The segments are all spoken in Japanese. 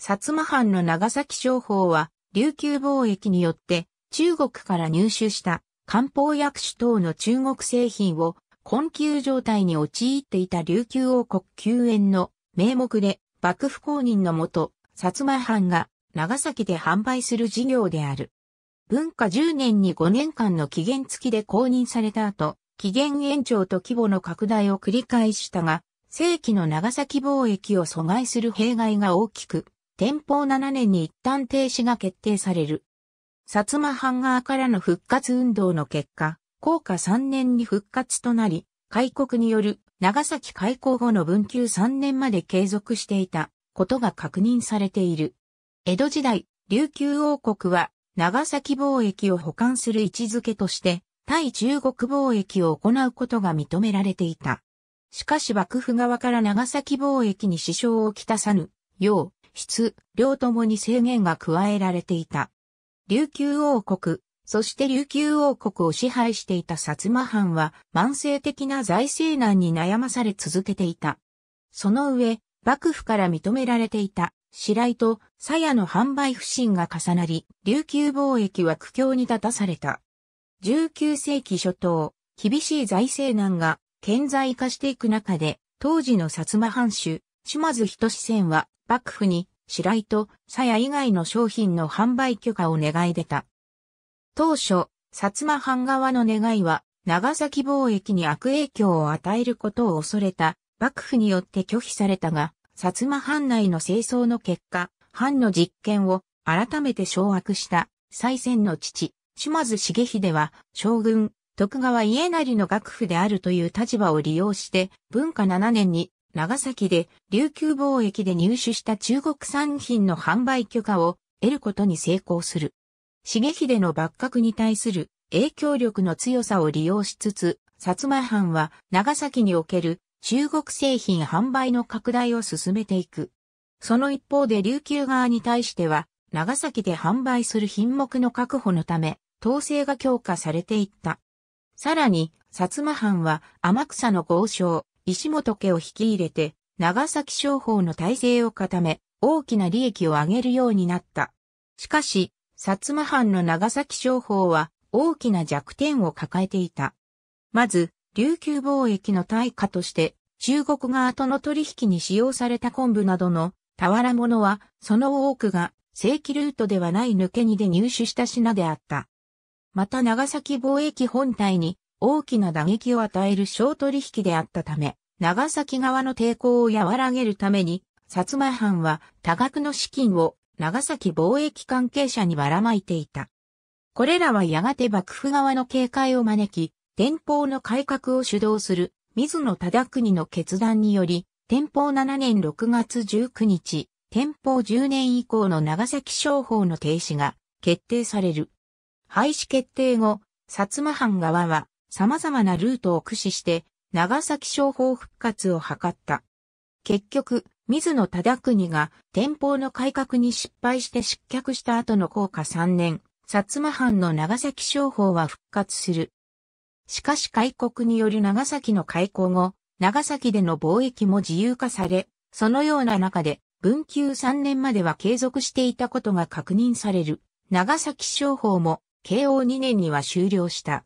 薩摩藩の長崎商法は、琉球貿易によって中国から入手した漢方薬種等の中国製品を困窮状態に陥っていた琉球王国救援の名目で幕府公認のもと、薩摩藩が長崎で販売する事業である。文化10年に5年間の期限付きで公認された後、期限延長と規模の拡大を繰り返したが、正規の長崎貿易を阻害する弊害が大きく天保7年に一旦停止が決定される。薩摩藩側からの復活運動の結果、降下3年に復活となり、開国による長崎開港後の文久3年まで継続していたことが確認されている。江戸時代、琉球王国は長崎貿易を保管する位置づけとして、対中国貿易を行うことが認められていた。しかし幕府側から長崎貿易に支障をきたさぬ、よう、質、量ともに制限が加えられていた。琉球王国、そして琉球王国を支配していた薩摩藩は慢性的な財政難に悩まされ続けていた。その上、幕府から認められていた白井と鞘の販売不振が重なり、琉球貿易は苦境に立たされた。19世紀初頭、厳しい財政難が顕在化していく中で、当時の薩摩藩主、島津仁志線は幕府に白井と鞘以外の商品の販売許可を願い出た。当初、薩摩藩側の願いは、長崎貿易に悪影響を与えることを恐れた、幕府によって拒否されたが、薩摩藩内の清掃の結果、藩の実権を改めて掌握した、再選の父、島津重秀は、将軍、徳川家成の幕府であるという立場を利用して、文化7年に長崎で琉球貿易で入手した中国産品の販売許可を得ることに成功する。重秀の幕閣に対する影響力の強さを利用しつつ、薩摩藩は長崎における中国製品販売の拡大を進めていく。その一方で琉球側に対しては、長崎で販売する品目の確保のため、統制が強化されていった。さらに、薩摩藩は天草の豪商、石本家を引き入れて、長崎商法の体制を固め、大きな利益を上げるようになった。しかし、薩摩藩の長崎商法は大きな弱点を抱えていた。まず、琉球貿易の対価として、中国側との取引に使用された昆布などの俵物は、その多くが正規ルートではない抜け荷で入手した品であった。また長崎貿易本体に大きな打撃を与える小取引であったため、長崎側の抵抗を和らげるために、薩摩藩は多額の資金を長崎貿易関係者にばらまいていた。これらはやがて幕府側の警戒を招き、天保の改革を主導する水野忠国の決断により、天保7年6月19日、天保10年以降の長崎商法の停止が決定される。廃止決定後、薩摩藩側は様々なルートを駆使して、長崎商法復活を図った。結局、水野忠国が天保の改革に失敗して失脚した後の降下3年、薩摩藩の長崎商法は復活する。しかし開国による長崎の開港後、長崎での貿易も自由化され、そのような中で、文久3年までは継続していたことが確認される、長崎商法も、慶応2年には終了した。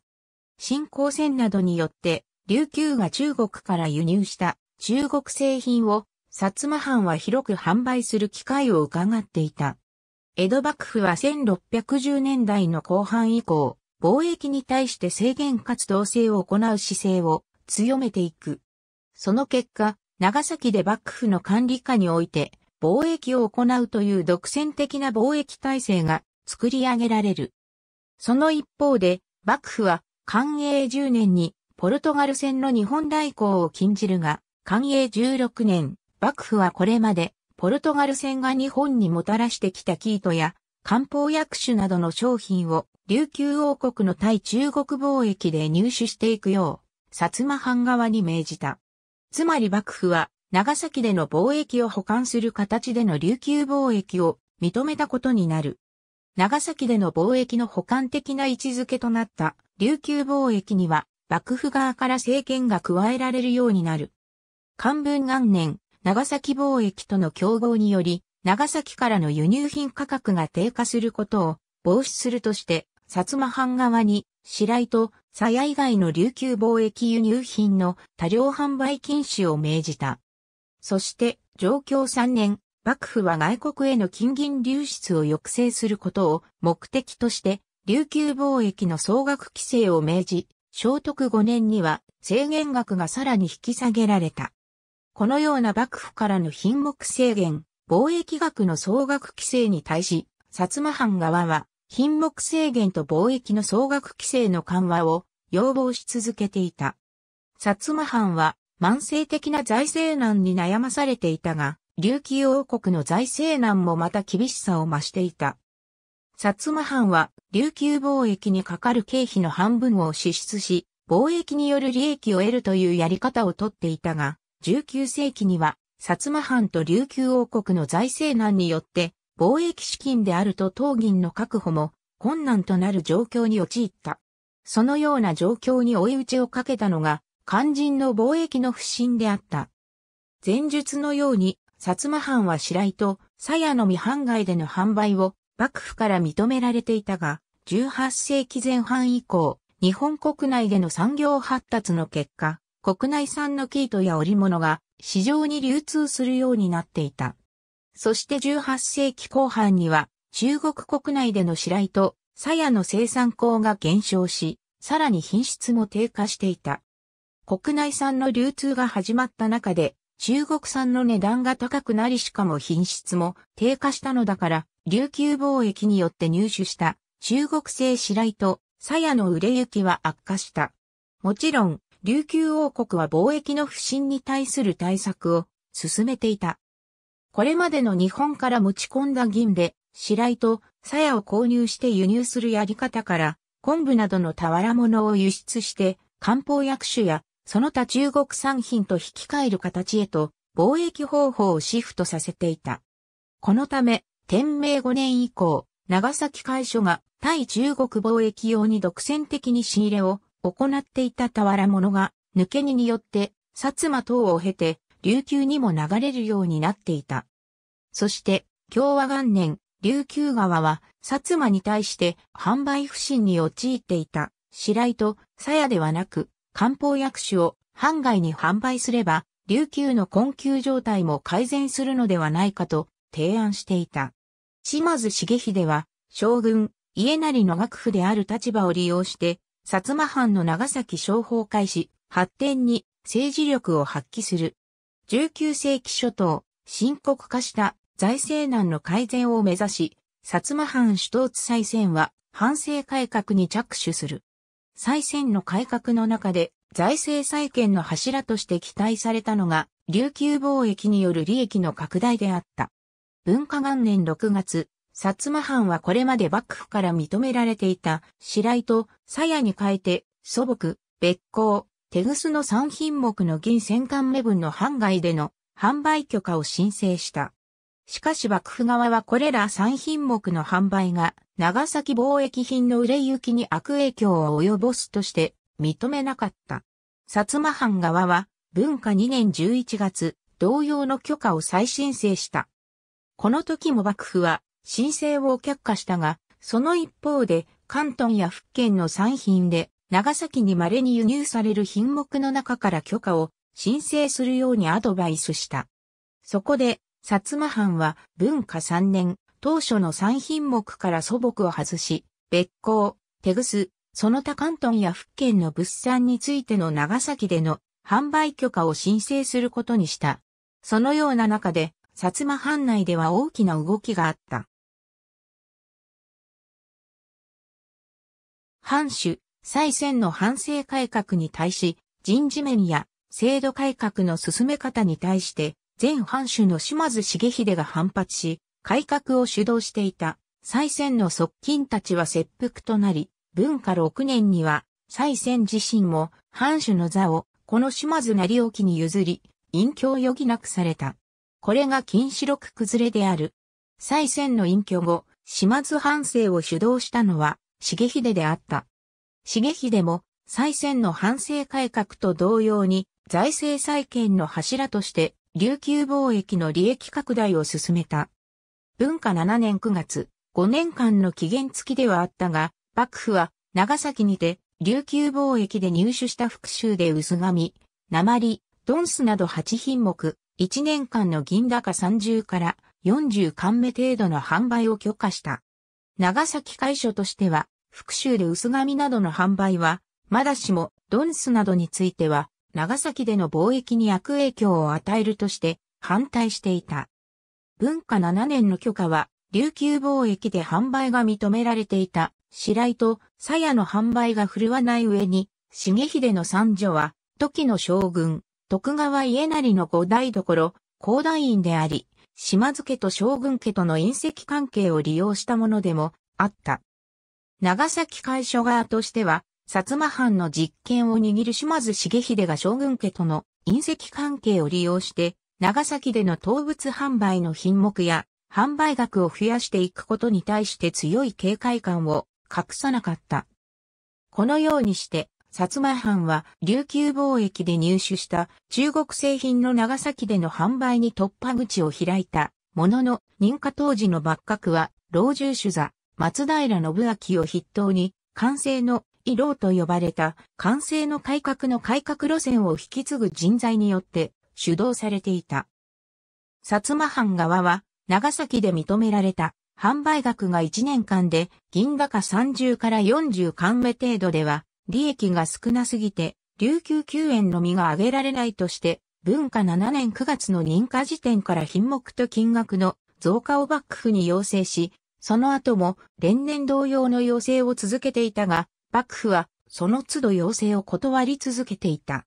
新興船などによって、琉球が中国から輸入した中国製品を、薩摩藩は広く販売する機会を伺っていた。江戸幕府は1610年代の後半以降、貿易に対して制限活動制を行う姿勢を強めていく。その結果、長崎で幕府の管理下において、貿易を行うという独占的な貿易体制が作り上げられる。その一方で、幕府は寛永10年にポルトガル船の日本来航を禁じるが、寛永16年、幕府はこれまでポルトガル船が日本にもたらしてきたキートや漢方薬種などの商品を琉球王国の対中国貿易で入手していくよう、薩摩藩側に命じた。つまり幕府は長崎での貿易を保管する形での琉球貿易を認めたことになる。長崎での貿易の補完的な位置づけとなった琉球貿易には幕府側から政権が加えられるようになる。漢文元年、長崎貿易との競合により、長崎からの輸入品価格が低下することを防止するとして、薩摩藩側に、白井と鞘以外の琉球貿易輸入品の多量販売禁止を命じた。そして、上京3年、幕府は外国への金銀流出を抑制することを目的として、琉球貿易の総額規制を命じ、聖徳5年には制限額がさらに引き下げられた。このような幕府からの品目制限、貿易額の総額規制に対し、薩摩藩側は品目制限と貿易の総額規制の緩和を要望し続けていた。薩摩藩は慢性的な財政難に悩まされていたが、琉球王国の財政難もまた厳しさを増していた。薩摩藩は琉球貿易にかかる経費の半分を支出し、貿易による利益を得るというやり方をとっていたが、19世紀には薩摩藩と琉球王国の財政難によって、貿易資金であると当銀の確保も困難となる状況に陥った。そのような状況に追い打ちをかけたのが、肝心の貿易の不振であった。前述のように、薩摩藩は白井と鞘の未藩外での販売を幕府から認められていたが、18世紀前半以降、日本国内での産業発達の結果、国内産の生糸や織物が市場に流通するようになっていた。そして18世紀後半には中国国内での白糸、鞘の生産口が減少し、さらに品質も低下していた。国内産の流通が始まった中で、中国産の値段が高くなりしかも品質も低下したのだから、琉球貿易によって入手した中国製白糸、鞘の売れ行きは悪化した。もちろん、琉球王国は貿易の不振に対する対策を進めていた。これまでの日本から持ち込んだ銀で、白糸、鞘を購入して輸入するやり方から、昆布などの俵物を輸出して、漢方薬種や、その他中国産品と引き換える形へと、貿易方法をシフトさせていた。このため、天明5年以降、長崎会所が対中国貿易用に独占的に仕入れを行っていた俵物が抜け荷によって薩摩等を経て琉球にも流れるようになっていた。そして共和元年、琉球側は薩摩に対して販売不振に陥っていた白井と鞘ではなく漢方薬種を半外に販売すれば琉球の困窮状態も改善するのではないかと提案していた。島津重秀は、将軍、家成の幕府である立場を利用して、薩摩藩の長崎商法開始、発展に政治力を発揮する。19世紀初頭、深刻化した財政難の改善を目指し、薩摩藩首都津再選は、反省改革に着手する。再選の改革の中で、財政再建の柱として期待されたのが、琉球貿易による利益の拡大であった。文化元年6月、薩摩藩はこれまで幕府から認められていた、白井と鞘に変えて、素朴、別行、手ぐすの3品目の銀戦艦目分の藩外での販売許可を申請した。しかし幕府側はこれら3品目の販売が長崎貿易品の売れ行きに悪影響を及ぼすとして認めなかった。薩摩藩側は文化2年11月同様の許可を再申請した。この時も幕府は申請を却下したが、その一方で関東や福建の産品で長崎に稀に輸入される品目の中から許可を申請するようにアドバイスした。そこで、薩摩藩は文化3年、当初の産品目から素朴を外し、別行、手ぐす、その他関東や福建の物産についての長崎での販売許可を申請することにした。そのような中で、薩摩藩内では大きな動きがあった。藩主、再選の反省改革に対し、人事面や制度改革の進め方に対して、前藩主の島津重秀が反発し、改革を主導していた、再選の側近たちは切腹となり、文化6年には、再選自身も、藩主の座を、この島津成沖に譲り、隠居を余儀なくされた。これが金四六崩れである。再遷の隠居後、島津藩政を主導したのは、重秀であった。重秀も、再遷の藩政改革と同様に、財政再建の柱として、琉球貿易の利益拡大を進めた。文化7年9月、5年間の期限付きではあったが、幕府は長崎にて琉球貿易で入手した復讐で薄紙、鉛、ドンスなど8品目、1年間の銀高30から40貫目程度の販売を許可した。長崎会所としては、復讐で薄紙などの販売は、まだしも、ドンスなどについては、長崎での貿易に悪影響を与えるとして、反対していた。文化7年の許可は、琉球貿易で販売が認められていた、白井と鞘の販売が振るわない上に、重秀の三女は、時の将軍、徳川家成の五代所、広大院であり、島津家と将軍家との隕石関係を利用したものでもあった。長崎会所側としては、薩摩藩の実権を握る島津重秀が将軍家との隕石関係を利用して、長崎での動物販売の品目や販売額を増やしていくことに対して強い警戒感を隠さなかった。このようにして、薩摩藩は琉球貿易で入手した中国製品の長崎での販売に突破口を開いたものの認可当時の幕閣は老中主座松平信明を筆頭に完成の色老と呼ばれた完成の改革の改革路線を引き継ぐ人材によって主導されていた。薩摩藩側は長崎で認められた販売額が1年間で銀化30から40貫目程度では利益が少なすぎて、琉球救援のみが挙げられないとして、文化7年9月の認可時点から品目と金額の増加を幕府に要請し、その後も連年同様の要請を続けていたが、幕府はその都度要請を断り続けていた。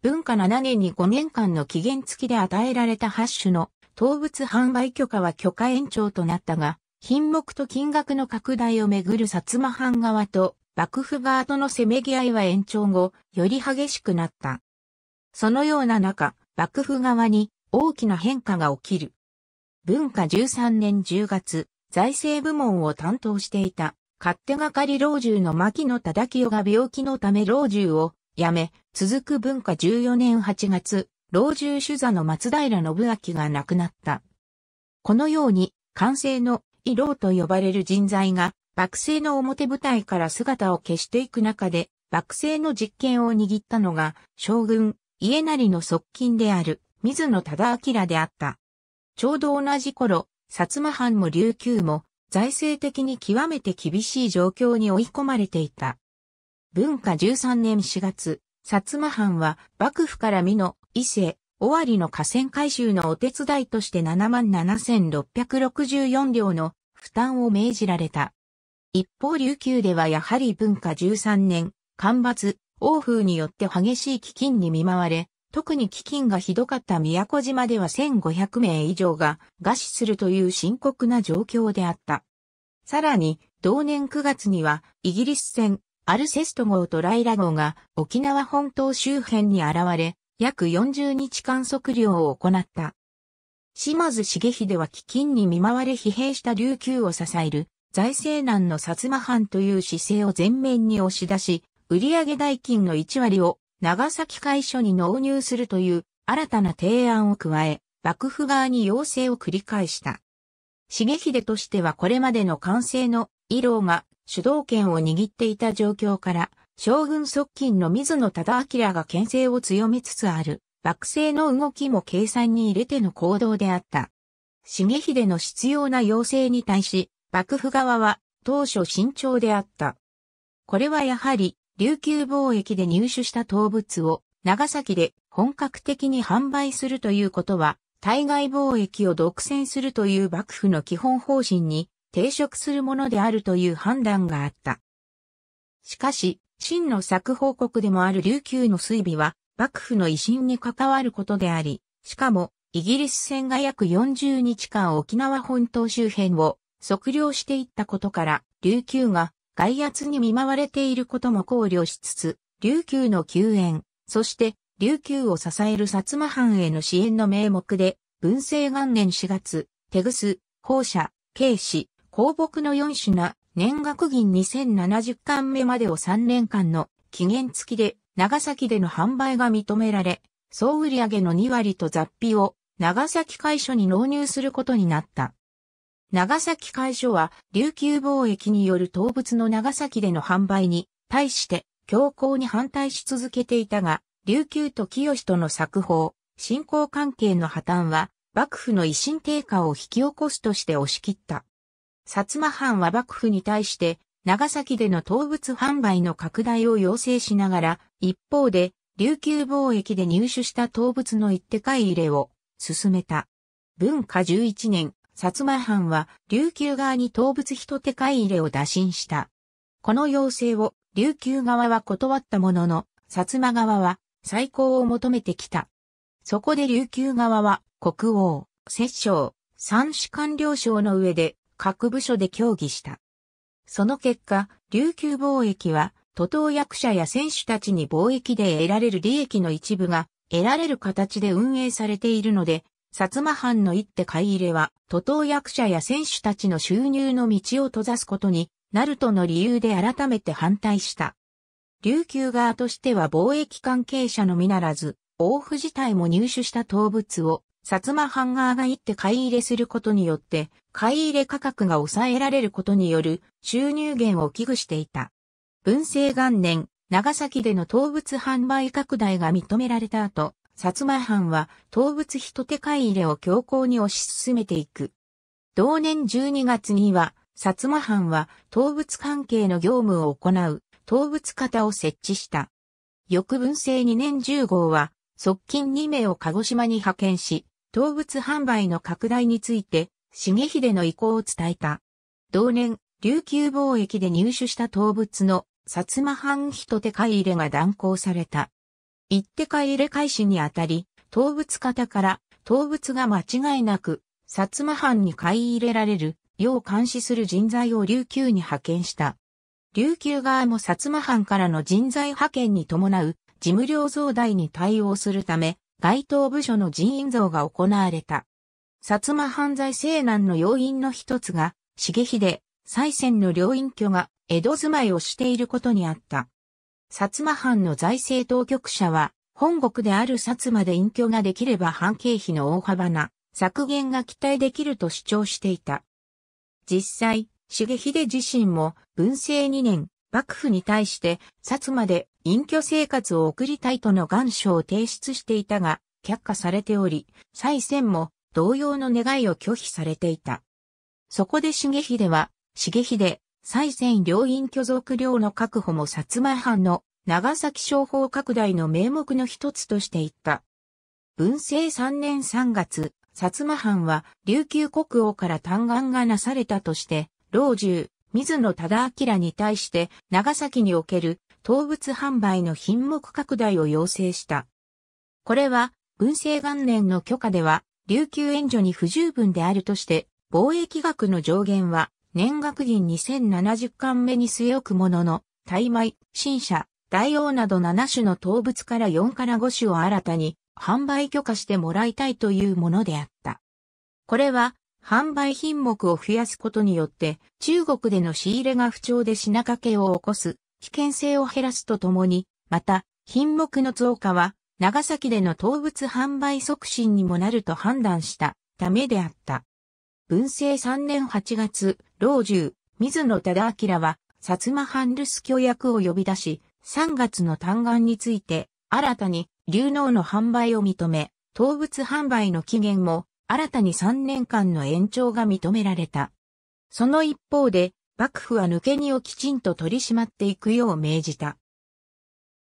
文化7年に5年間の期限付きで与えられた8種の動物販売許可は許可延長となったが、品目と金額の拡大をめぐる薩摩藩側と幕府側とのせめぎ合いは延長後、より激しくなった。そのような中、幕府側に大きな変化が起きる。文化13年10月、財政部門を担当していた、勝手がかり老中の牧野忠清が病気のため老中を辞め、続く文化14年8月、老中主座の松平信明が亡くなった。このように、完成の医老と呼ばれる人材が惑星の表舞台から姿を消していく中で、惑星の実権を握ったのが、将軍、家成の側近である、水野忠明であった。ちょうど同じ頃、薩摩藩も琉球も、財政的に極めて厳しい状況に追い込まれていた。文化13年4月、薩摩藩は幕府から美濃、伊勢、尾張の河川改修のお手伝いとして77,664両の負担を命じられた。一方琉球ではやはり文化13年、干ばつ、欧風によって激しい飢饉に見舞われ、特に飢饉がひどかった宮古島では1500名以上が餓死するという深刻な状況であった。さらに、同年9月には、イギリス船、アルセスト号とライラ号が沖縄本島周辺に現れ、約40日間測量を行った。島津茂秀は飢饉に見舞われ疲弊した琉球を支える財政難の薩摩藩という姿勢を前面に押し出し、売上代金の1割を長崎会所に納入するという新たな提案を加え、幕府側に要請を繰り返した。重秀としてはこれまでの完成の医療が主導権を握っていた状況から、将軍側近の水野忠明が牽制を強めつつある、幕政の動きも計算に入れての行動であった。重秀の必要な要請に対し、幕府側は当初慎重であった。これはやはり琉球貿易で入手した動物を長崎で本格的に販売するということは、対外貿易を独占するという幕府の基本方針に抵触するものであるという判断があった。しかし、真の作報告でもある琉球の水尾は、幕府の威信に関わることであり、しかも、イギリス船が約40日間沖縄本島周辺を測量していったことから、琉球が外圧に見舞われていることも考慮しつつ、琉球の救援、そして琉球を支える薩摩藩への支援の名目で、文政元年4月、手ぐす、校舎、慶視、公木の4品、年額銀2070巻目までを3年間の期限付きで長崎での販売が認められ、総売上げの2割と雑費を長崎会所に納入することになった。長崎会所は、琉球貿易による動物の長崎での販売に、対して、強硬に反対し続けていたが、琉球と清との作法、信仰関係の破綻は、幕府の維新低下を引き起こすとして押し切った。薩摩藩は幕府に対して、長崎での動物販売の拡大を要請しながら、一方で、琉球貿易で入手した動物の一手買い入れを進めた。文化11年、薩摩藩は琉球側に動物人手買い入れを打診した。この要請を琉球側は断ったものの、薩摩側は再興を求めてきた。そこで琉球側は国王、摂政、三種官僚省の上で各部署で協議した。その結果、琉球貿易は都党役者や選手たちに貿易で得られる利益の一部が得られる形で運営されているので、薩摩藩の一手買い入れは、徒党役者や選手たちの収入の道を閉ざすことになるとの理由で改めて反対した。琉球側としては貿易関係者のみならず、王府自体も入手した動物を、薩摩藩側が一手買い入れすることによって、買い入れ価格が抑えられることによる収入源を危惧していた。文政元年、長崎での動物販売拡大が認められた後、薩摩藩は動物人手買い入れを強行に推し進めていく。同年12月には、薩摩藩は動物関係の業務を行う動物方を設置した。翌文政2年10号は、側近2名を鹿児島に派遣し、動物販売の拡大について、重秀の意向を伝えた。同年、琉球貿易で入手した動物の薩摩藩人手買い入れが断行された。一手か入れ返しにあたり、動物方から動物が間違いなく、薩摩藩に買い入れられるよう監視する人材を琉球に派遣した。琉球側も薩摩藩からの人材派遣に伴う事務量増大に対応するため、該当部署の人員増が行われた。薩摩犯罪西難の要因の一つが、重秀、再選の領隠居が江戸住まいをしていることにあった。薩摩藩の財政当局者は、本国である薩摩で隠居ができれば半径費の大幅な削減が期待できると主張していた。実際、重秀自身も文政2年、幕府に対して薩摩で隠居生活を送りたいとの願書を提出していたが、却下されており、再選も同様の願いを拒否されていた。そこで重秀は、重秀、再選両院居属領の確保も薩摩藩の長崎商法拡大の名目の一つとしていった。文政3年3月、薩摩藩は琉球国王から嘆願がなされたとして、老中、水野忠明に対して長崎における動物販売の品目拡大を要請した。これは、文政元年の許可では、琉球援助に不十分であるとして、貿易額の上限は年額銀2070巻目に据え置くものの、大米、新車、大王など7種の動物から4から5種を新たに販売許可してもらいたいというものであった。これは販売品目を増やすことによって中国での仕入れが不調で品掛けを起こす危険性を減らすとともに、また品目の増加は長崎での動物販売促進にもなると判断したためであった。文政3年8月、老中、水野忠明は、薩摩藩留守居役を呼び出し、3月の単願について、新たに、流能の販売を認め、当物販売の期限も、新たに3年間の延長が認められた。その一方で、幕府は抜け荷をきちんと取り締まっていくよう命じた。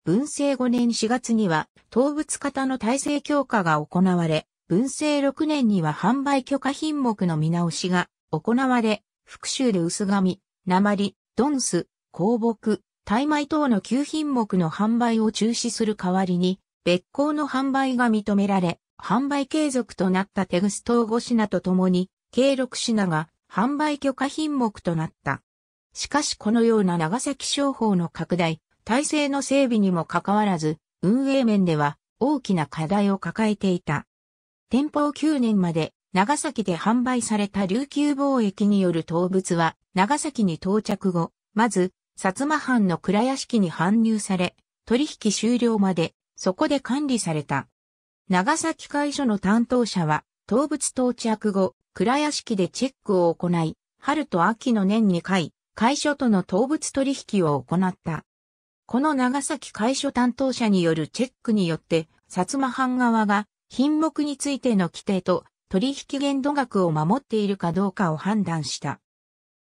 文政5年4月には、当物型の体制強化が行われ、文政6年には販売許可品目の見直しが行われ、復讐で薄紙、鉛、ドンス、香木、大米等の9品目の販売を中止する代わりに、別行の販売が認められ、販売継続となったテグスト5品とともに、計6品が販売許可品目となった。しかしこのような長崎商法の拡大、体制の整備にもかかわらず、運営面では大きな課題を抱えていた。店舗9年まで長崎で販売された琉球貿易による動物は、長崎に到着後、まず、薩摩藩の倉屋敷に搬入され、取引終了まで、そこで管理された。長崎会所の担当者は、動物到着後、倉屋敷でチェックを行い、春と秋の年2回、会所との動物取引を行った。この長崎会所担当者によるチェックによって、薩摩藩側が品目についての規定と取引限度額を守っているかどうかを判断した。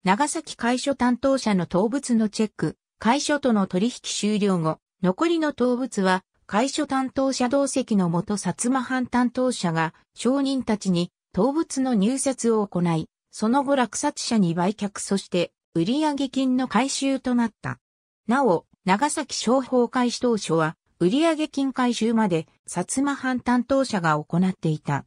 長崎会所担当者の当物のチェック、会所との取引終了後、残りの当物は、会所担当者同席の元薩摩藩担当者が、商人たちに当物の入札を行い、その後落札者に売却そして売上金の回収となった。なお、長崎商法開始当初は売上金回収まで薩摩藩担当者が行っていた。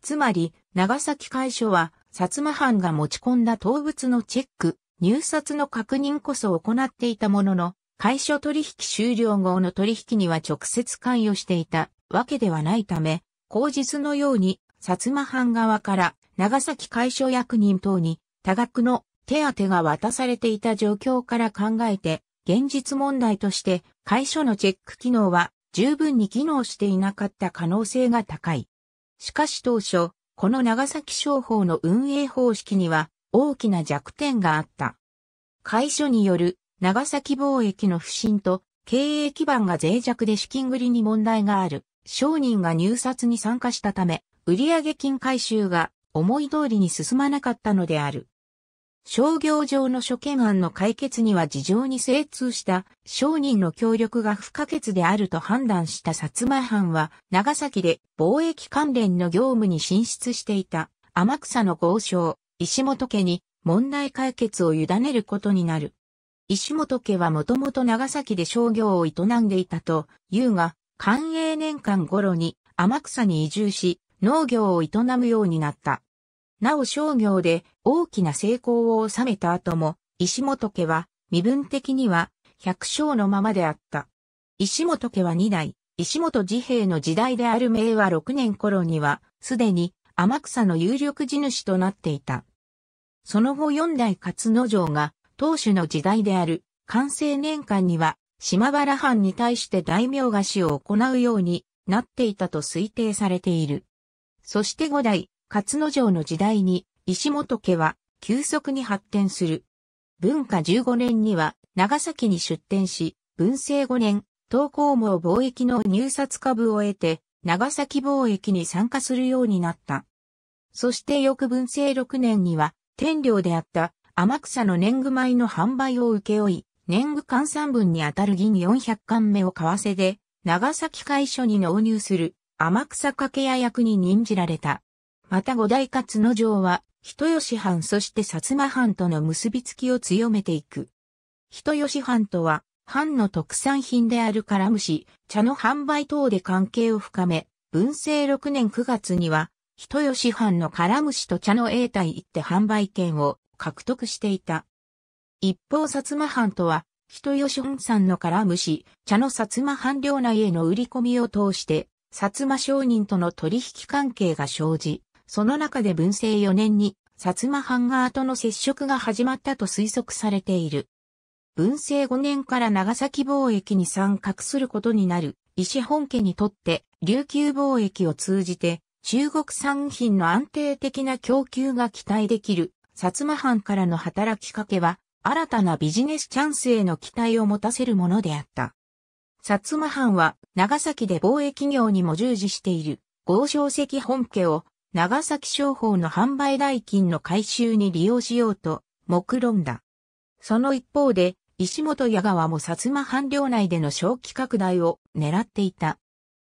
つまり、長崎会所は、薩摩藩が持ち込んだ動物のチェック、入札の確認こそ行っていたものの、会所取引終了後の取引には直接関与していたわけではないため、口実のように、薩摩藩側から長崎会所役人等に多額の手当が渡されていた状況から考えて、現実問題として会所のチェック機能は十分に機能していなかった可能性が高い。しかし当初、この長崎商法の運営方式には大きな弱点があった。会所による長崎貿易の不振と経営基盤が脆弱で資金繰りに問題がある商人が入札に参加したため、売上金回収が思い通りに進まなかったのである。商業上の諸懸案の解決には事情に精通した商人の協力が不可欠であると判断した薩摩藩は長崎で貿易関連の業務に進出していた天草の豪商石本家に問題解決を委ねることになる。石本家はもともと長崎で商業を営んでいたというが、寛永年間頃に天草に移住し農業を営むようになった。なお商業で大きな成功を収めた後も、石本家は身分的には百姓のままであった。石本家は二代、石本治兵衛の時代である明和六年頃には、すでに天草の有力地主となっていた。その後四代勝之丞が、当主の時代である、完成年間には、島原藩に対して大名菓子を行うようになっていたと推定されている。そして五代、勝之丞の時代に、石本家は急速に発展する。文化15年には長崎に出展し、文政5年、東高網貿易の入札株を得て、長崎貿易に参加するようになった。そして翌文政6年には、天領であった天草の年貢米の販売を請け負い、年貢換算分にあたる銀400貫目を為替で、長崎会所に納入する天草掛屋役に任じられた。また五代勝の城は人吉藩そして薩摩藩との結びつきを強めていく。人吉藩とは、藩の特産品であるからむし、茶の販売等で関係を深め、文政6年9月には、人吉藩のからむしと茶の永代一手販売権を獲得していた。一方薩摩藩とは、人吉本産のからむし、茶の薩摩藩領内への売り込みを通して、薩摩商人との取引関係が生じ、その中で文政4年に薩摩藩側との接触が始まったと推測されている。文政5年から長崎貿易に参画することになる石本家にとって琉球貿易を通じて中国産品の安定的な供給が期待できる薩摩藩からの働きかけは新たなビジネスチャンスへの期待を持たせるものであった。薩摩藩は長崎で貿易業にも従事している豪商石本家を長崎商法の販売代金の回収に利用しようと、目論んだ。その一方で、石本矢川も薩摩藩領内での小規拡大を狙っていた。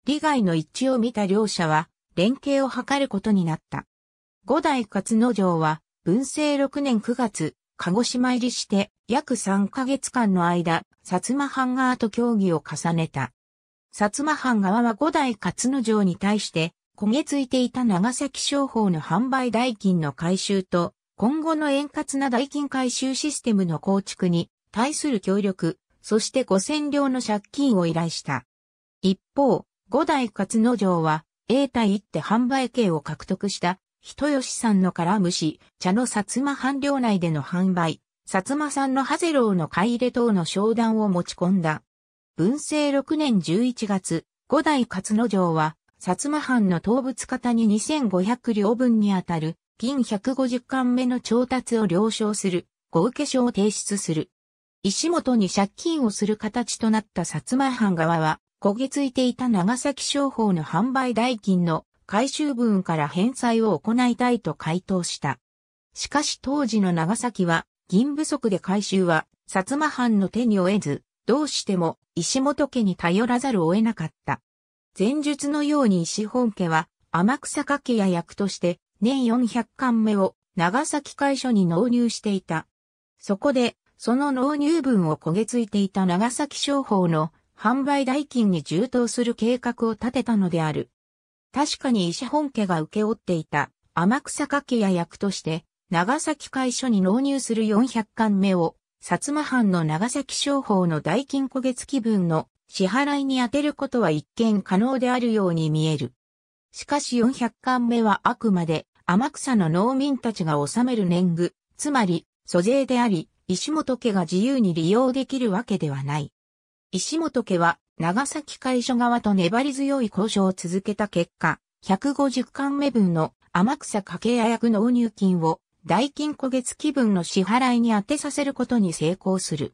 利害の一致を見た両者は、連携を図ることになった。五代勝之丞は、文政6年9月、鹿児島入りして約3ヶ月間の間、薩摩藩側と協議を重ねた。薩摩藩側は五代勝之丞に対して、焦げついていた長崎商法の販売代金の回収と、今後の円滑な代金回収システムの構築に対する協力、そして5000両の借金を依頼した。一方、五代勝之城は、A 対一手販売権を獲得した人吉さんの絡むし、茶の薩摩藩領内での販売、薩摩産のハゼローの買い入れ等の商談を持ち込んだ。文政6年11月、五代勝之城は、薩摩藩の動物方に2500両分にあたる、銀150巻目の調達を了承する、合受書を提出する。石本に借金をする形となった薩摩藩側は、焦げついていた長崎商法の販売代金の回収分から返済を行いたいと回答した。しかし当時の長崎は、銀不足で回収は、薩摩藩の手に負えず、どうしても石本家に頼らざるを得なかった。前述のように石本家は天草家家役として年400巻目を長崎会所に納入していた。そこで、その納入分を焦げついていた長崎商法の販売代金に充当する計画を立てたのである。確かに石本家が受け負っていた天草家家役として長崎会所に納入する400巻目を薩摩藩の長崎商法の代金焦げ付き分の支払いに充てることは一見可能であるように見える。しかし400巻目はあくまで天草の農民たちが納める年貢、つまり租税であり、石本家が自由に利用できるわけではない。石本家は長崎会所側と粘り強い交渉を続けた結果、150巻目分の天草家計役納入金を代金個月期分の支払いに充てさせることに成功する。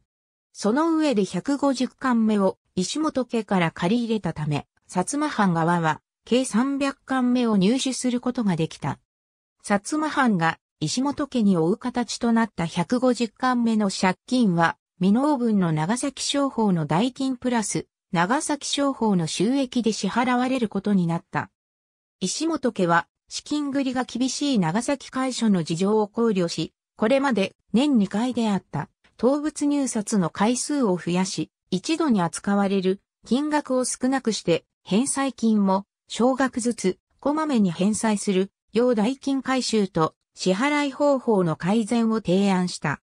その上で150巻目を石本家から借り入れたため、薩摩藩側は、計300巻目を入手することができた。薩摩藩が石本家に負う形となった150巻目の借金は、未納分の長崎商法の代金プラス、長崎商法の収益で支払われることになった。石本家は、資金繰りが厳しい長崎会所の事情を考慮し、これまで年2回であった、東物入札の回数を増やし、一度に扱われる金額を少なくして返済金も少額ずつこまめに返済する要代金回収と支払い方法の改善を提案した。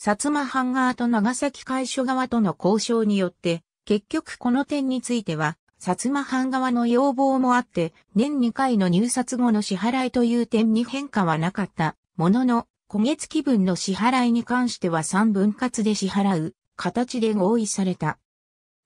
薩摩藩側と長崎会所側との交渉によって結局この点については薩摩藩側の要望もあって年2回の入札後の支払いという点に変化はなかったものの、今月期分の支払いに関しては3分割で支払う形で合意された。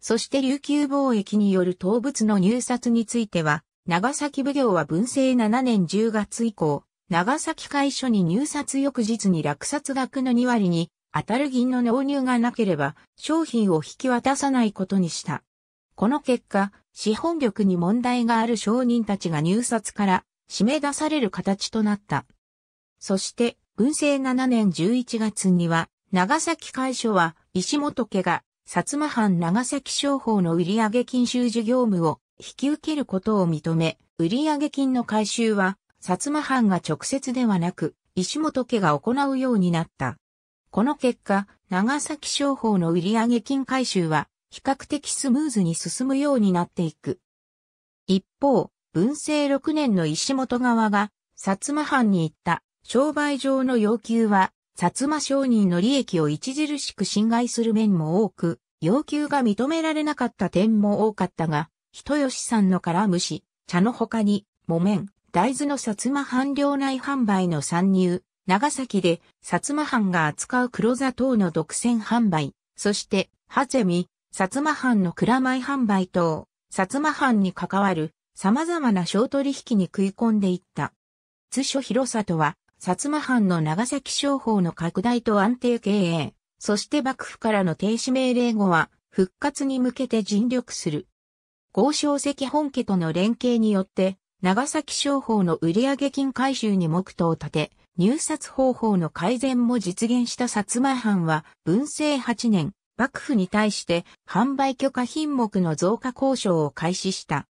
そして琉球貿易による動物の入札については、長崎奉行は文政7年10月以降、長崎会所に入札翌日に落札額の2割に、当たる銀の納入がなければ、商品を引き渡さないことにした。この結果、資本力に問題がある商人たちが入札から締め出される形となった。そして、文政7年11月には、長崎会所は、石本家が、薩摩藩長崎商法の売上金収受業務を引き受けることを認め、売上金の回収は、薩摩藩が直接ではなく、石本家が行うようになった。この結果、長崎商法の売上金回収は、比較的スムーズに進むようになっていく。一方、文政6年の石本側が、薩摩藩に行った商売上の要求は、薩摩商人の利益を著しく侵害する面も多く、要求が認められなかった点も多かったが、人吉さんのからし、茶の他に、木綿、大豆の薩摩藩領内販売の参入、長崎で薩摩藩が扱う黒砂糖の独占販売、そして、ハゼミ、薩摩藩の蔵米販売等、薩摩藩に関わる様々な商取引に食い込んでいった。津所広里は薩摩藩の長崎商法の拡大と安定経営、そして幕府からの停止命令後は、復活に向けて尽力する。交商関本家との連携によって、長崎商法の売上金回収に目途を立て、入札方法の改善も実現した薩摩藩は、文政8年、幕府に対して販売許可品目の増加交渉を開始した。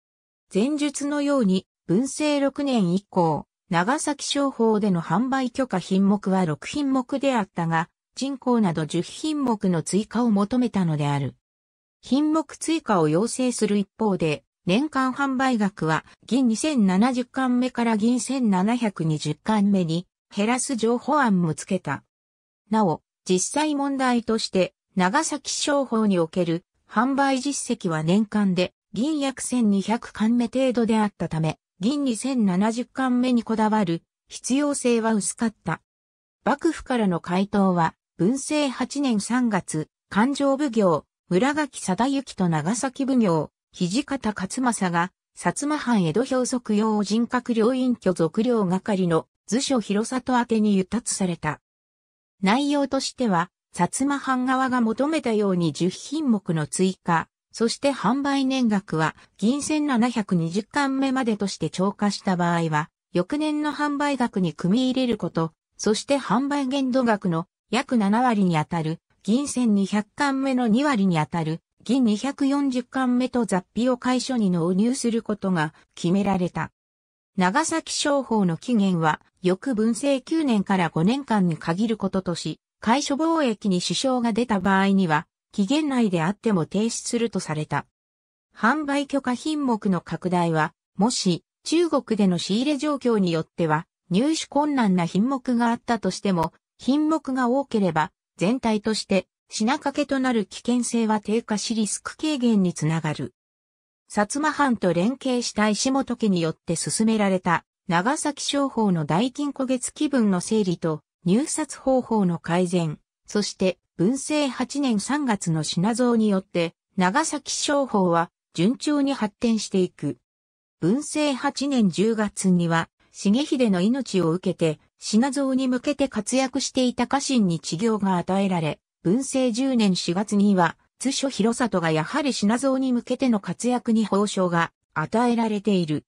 前述のように、文政6年以降、長崎商法での販売許可品目は6品目であったが、人口など10品目の追加を求めたのである。品目追加を要請する一方で、年間販売額は銀2070巻目から銀1720巻目に減らす情報案もつけた。なお、実際問題として、長崎商法における販売実績は年間で銀約1200巻目程度であったため、銀に1070巻目にこだわる必要性は薄かった。幕府からの回答は、文政8年3月、勘定奉行、村垣貞行と長崎奉行、土方勝正が、薩摩藩江戸表則用人格領院居属領係の図書広里宛に輸達された。内容としては、薩摩藩側が求めたように10品目の追加、そして販売年額は銀線720巻目までとして超過した場合は、翌年の販売額に組み入れること、そして販売限度額の約7割にあたる、銀線200巻目の2割にあたる、銀240巻目と雑費を会所に納入することが決められた。長崎商法の期限は、翌文政9年から5年間に限ることとし、会所貿易に支障が出た場合には、期限内であっても停止するとされた。販売許可品目の拡大は、もし中国での仕入れ状況によっては入手困難な品目があったとしても、品目が多ければ全体として品掛けとなる危険性は低下しリスク軽減につながる。薩摩藩と連携した石本家によって進められた長崎商法の大金個月気分の整理と入札方法の改善、そして文政8年3月の品蔵によって、長崎商法は順調に発展していく。文政8年10月には、重秀の命を受けて、品蔵に向けて活躍していた家臣に治療が与えられ、文政10年4月には、図書広里がやはり品蔵に向けての活躍に報奨が与えられている。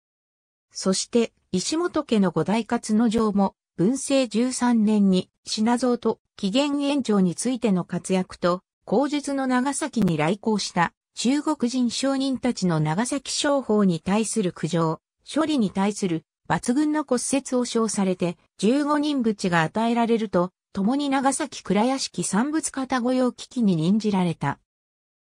そして、石本家の五大活の城も、文政13年に品蔵と期限延長についての活躍と、口述の長崎に来航した中国人商人たちの長崎商法に対する苦情、処理に対する抜群の骨折を称されて15人ちが与えられると、共に長崎倉屋敷産物型御用危機に任じられた。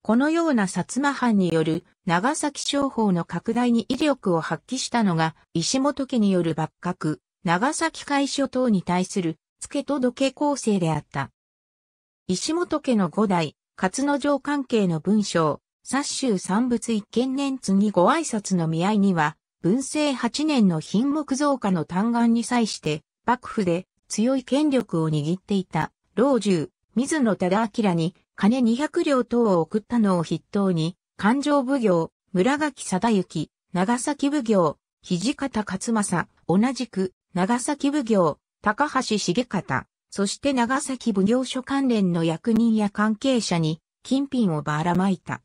このような薩摩藩による長崎商法の拡大に威力を発揮したのが石本家による幕閣、長崎会所等に対する付届構成であった。石本家の五代、勝之丞関係の文章、殺州産物一見年次ご挨拶の見合いには、文政8年の品目増加の嘆願に際して、幕府で強い権力を握っていた、老中、水野忠明に金200両等を送ったのを筆頭に、勘定奉行、村垣貞之、長崎奉行、土方勝正、同じく、長崎奉行、高橋重方、そして長崎奉行所関連の役人や関係者に金品をばらまいた。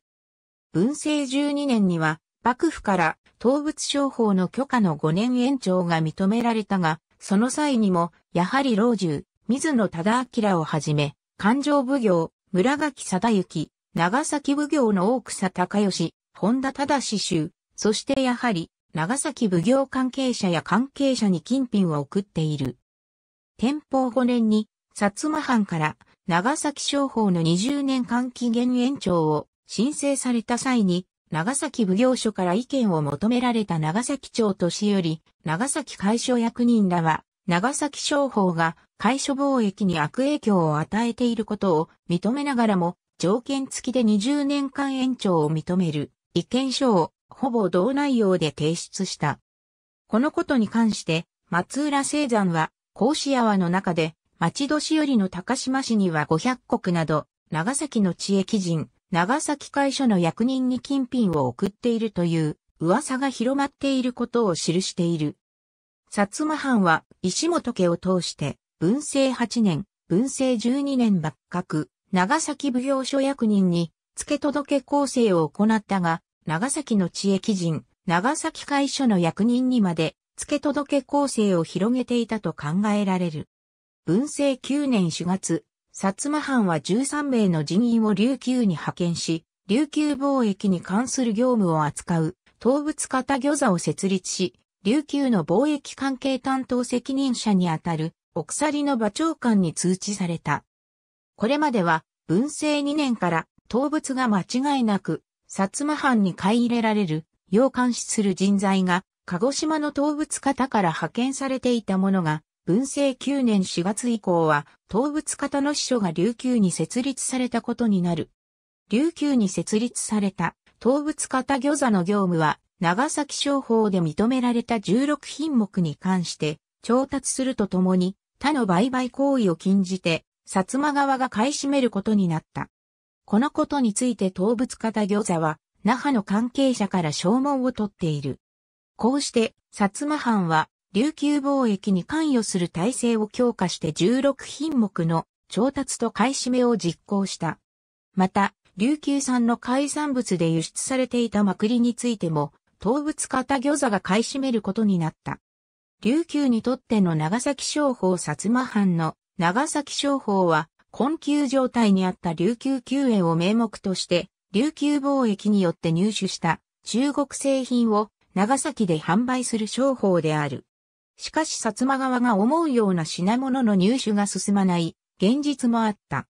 文政12年には幕府から動物商法の許可の5年延長が認められたが、その際にも、やはり老中、水野忠明をはじめ、勘定奉行、村垣貞之、長崎奉行の大草隆義、本田忠衆、そしてやはり、長崎奉行関係者や関係者に金品を送っている。天保5年に、薩摩藩から長崎商法の20年間期限延長を申請された際に、長崎奉行所から意見を求められた長崎町しより、長崎会所役人らは、長崎商法が会所貿易に悪影響を与えていることを認めながらも、条件付きで20年間延長を認める意見書をほぼ同内容で提出した。このことに関して、松浦聖山は甲子川の中で、町年寄りの高島市には五百石など、長崎の地域人、長崎会所の役人に金品を送っているという噂が広まっていることを記している。薩摩藩は石本家を通して、文政8年、文政12年幕閣、長崎奉行所役人に付け届け構成を行ったが、長崎の地域人、長崎会所の役人にまで付届け構成を広げていたと考えられる。文政9年4月、薩摩藩は13名の人員を琉球に派遣し、琉球貿易に関する業務を扱う、東物型魚座を設立し、琉球の貿易関係担当責任者にあたる、お鎖の馬長官に通知された。これまでは、文政2年から、東物が間違いなく、薩摩藩に買い入れられる、要監視する人材が、鹿児島の動物方から派遣されていたものが、文政9年4月以降は、動物方の秘書が琉球に設立されたことになる。琉球に設立された動物方御座の業務は、長崎商法で認められた16品目に関して、調達するとともに、他の売買行為を禁じて、薩摩側が買い占めることになった。このことについて動物方御座は、那覇の関係者から証文を取っている。こうして、薩摩藩は、琉球貿易に関与する体制を強化して16品目の調達と買い占めを実行した。また、琉球産の海産物で輸出されていたまくりについても、動物型餃子が買い占めることになった。琉球にとっての長崎商法薩摩藩の長崎商法は、困窮状態にあった琉球救援を名目として、琉球貿易によって入手した中国製品を長崎で販売する商法である。しかし薩摩川が思うような品物の入手が進まない現実もあった。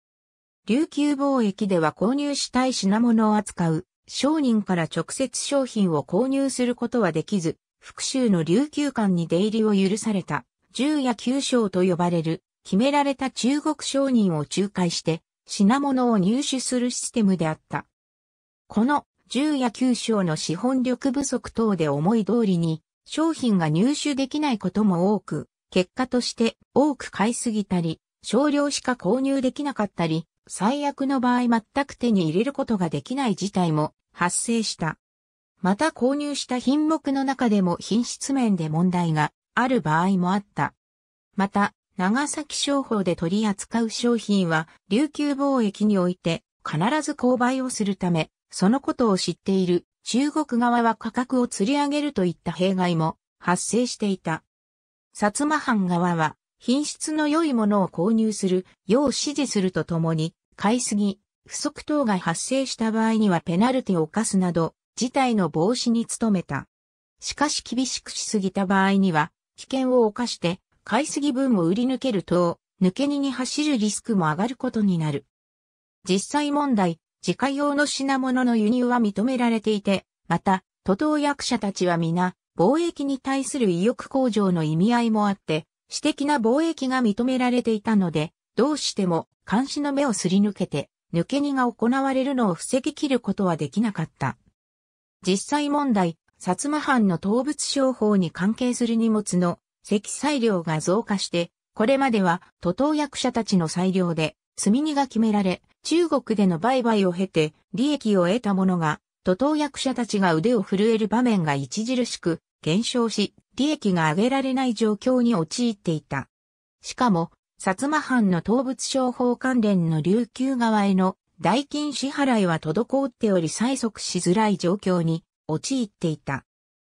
琉球貿易では購入したい品物を扱う商人から直接商品を購入することはできず、福州の琉球館に出入りを許された、十夜九章と呼ばれる、決められた中国商人を仲介して、品物を入手するシステムであった。この銃や9章の資本力不足等で思い通りに商品が入手できないことも多く、結果として多く買いすぎたり、少量しか購入できなかったり、最悪の場合全く手に入れることができない事態も発生した。また購入した品目の中でも品質面で問題がある場合もあった。また、長崎商法で取り扱う商品は、琉球貿易において必ず購買をするため、そのことを知っている中国側は価格を釣り上げるといった弊害も発生していた。薩摩藩側は品質の良いものを購入するよう指示するとともに、買いすぎ、不足等が発生した場合にはペナルティを課すなど、事態の防止に努めた。しかし厳しくしすぎた場合には、危険を犯して、買いすぎ分を売り抜けると、抜け荷に走るリスクも上がることになる。実際問題、自家用の品物の輸入は認められていて、また、都道役者たちは皆、貿易に対する意欲向上の意味合いもあって、私的な貿易が認められていたので、どうしても監視の目をすり抜けて、抜け荷が行われるのを防ぎ切ることはできなかった。実際問題、薩摩藩の動物商法に関係する荷物の積載量が増加して、これまでは都当役者たちの裁量で、積み荷が決められ、中国での売買を経て利益を得た者が、徒党役者たちが腕を震える場面が著しく減少し、利益が上げられない状況に陥っていた。しかも、薩摩藩の動物商法関連の琉球側への代金支払いは滞っており催促しづらい状況に陥っていた。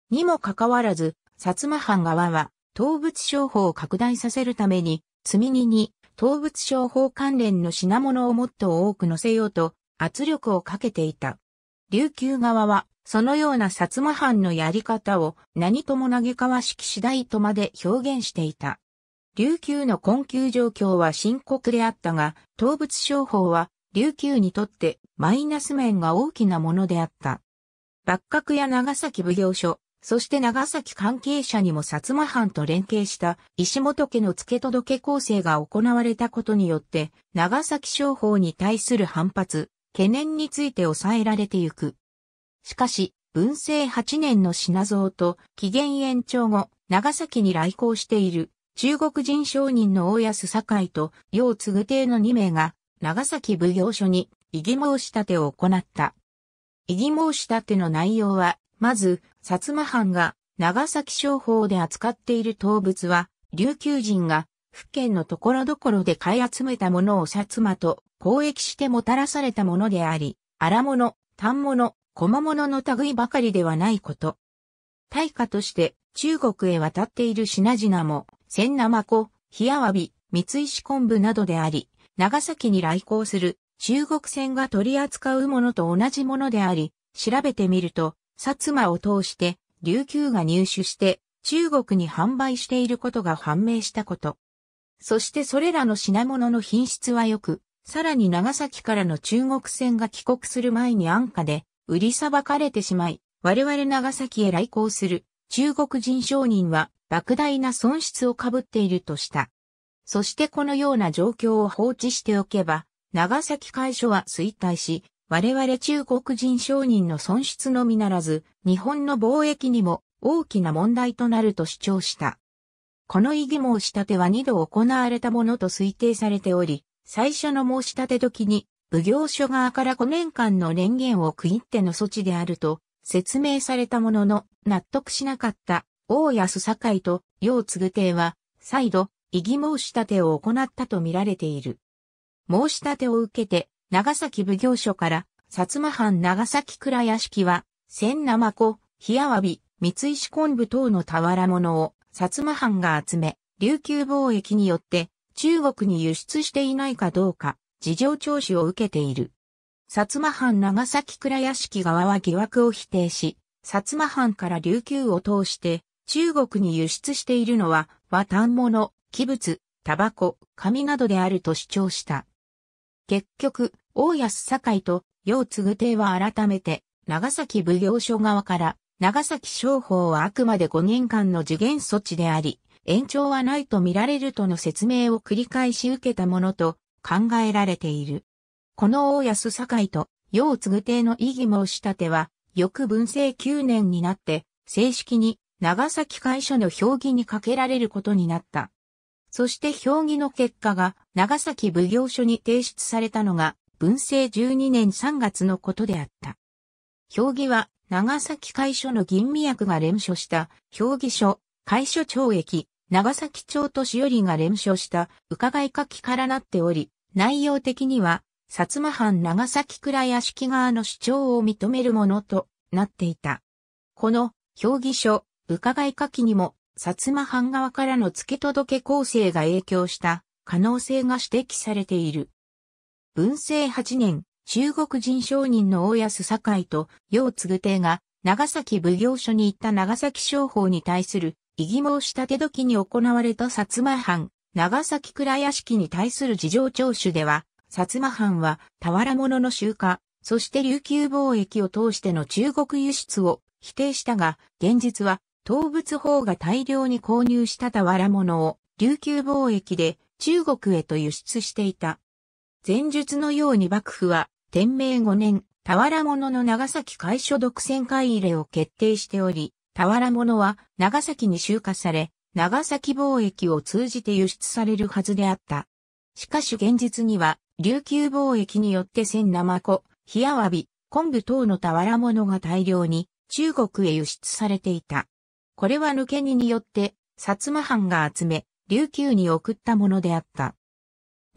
にもかかわらず、薩摩藩側は、動物商法を拡大させるために、積み荷に動物商法関連の品物をもっと多く載せようと圧力をかけていた。琉球側は、そのような薩摩藩のやり方を何とも投げかわしき次第とまで表現していた。琉球の困窮状況は深刻であったが、動物商法は琉球にとってマイナス面が大きなものであった。幕閣や長崎奉行所、そして長崎関係者にも薩摩藩と連携した石本家の付け届け構成が行われたことによって、長崎商法に対する反発、懸念について抑えられてゆく。しかし、文政8年の品蔵と期限延長後、長崎に来航している中国人商人の大安堺と楊継亭の2名が長崎奉行所に異議申し立てを行った。異議申し立ての内容は、まず、薩摩藩が長崎商法で扱っている動物は、琉球人が、福建のところどころで買い集めたものを薩摩と交易してもたらされたものであり、荒物、単物、小物の類ばかりではないこと。対価として中国へ渡っている品々も、千生子、火あわび、三石昆布などであり、長崎に来航する中国船が取り扱うものと同じものであり、調べてみると、薩摩を通して琉球が入手して中国に販売していることが判明したこと。そしてそれらの品物の品質は良く、さらに長崎からの中国船が帰国する前に安価で売りさばかれてしまい、我々長崎へ来航する中国人商人は莫大な損失を被っているとした。そしてこのような状況を放置しておけば、長崎会所は衰退し、我々中国人商人の損失のみならず、日本の貿易にも大きな問題となると主張した。この異議申し立ては二度行われたものと推定されており、最初の申し立て時に、奉行所側から5年間の年限を区切っての措置であると説明されたものの納得しなかった大安堺と楊継亭は再度異議申し立てを行ったとみられている。申し立てを受けて長崎奉行所から、薩摩藩長崎倉屋敷は、千生子、日あわび、三石昆布等の俵物を、薩摩藩が集め、琉球貿易によって、中国に輸出していないかどうか、事情聴取を受けている。薩摩藩長崎倉屋敷側は疑惑を否定し、薩摩藩から琉球を通して中国に輸出しているのは和単物、器物、タバコ、紙などであると主張した。結局、大安堺と楊継帝は改めて、長崎奉行所側から、長崎商法はあくまで5年間の次元措置であり、延長はないと見られるとの説明を繰り返し受けたものと考えられている。この大安堺と楊継帝の異議申し立ては、翌文政9年になって、正式に長崎会所の評議にかけられることになった。そして評議の結果が長崎奉行所に提出されたのが文政12年3月のことであった。評議は、長崎会所の吟味役が連署した、評議所、会所懲役、長崎町よりが連署した、伺い書きからなっており、内容的には、薩摩藩長崎倉屋敷側の主張を認めるものとなっていた。この、評議書、伺い書きにも、薩摩藩側からの付け届け構成が影響した可能性が指摘されている。文政8年、中国人商人の大安堺と楊継帝が長崎奉行所に行った長崎商法に対する異議申し立て時に行われた薩摩藩、長崎倉屋敷に対する事情聴取では、薩摩藩は俵物の集荷、そして琉球貿易を通しての中国輸出を否定したが、現実は、東仏法が大量に購入した俵物を琉球貿易で中国へと輸出していた。前述のように幕府は、天明5年、俵物の長崎会所独占会入れを決定しており、俵物は長崎に集荷され、長崎貿易を通じて輸出されるはずであった。しかし現実には、琉球貿易によって千生子、火あわび、昆布等の俵物が大量に中国へ輸出されていた。これは抜け荷によって、薩摩藩が集め、琉球に送ったものであった。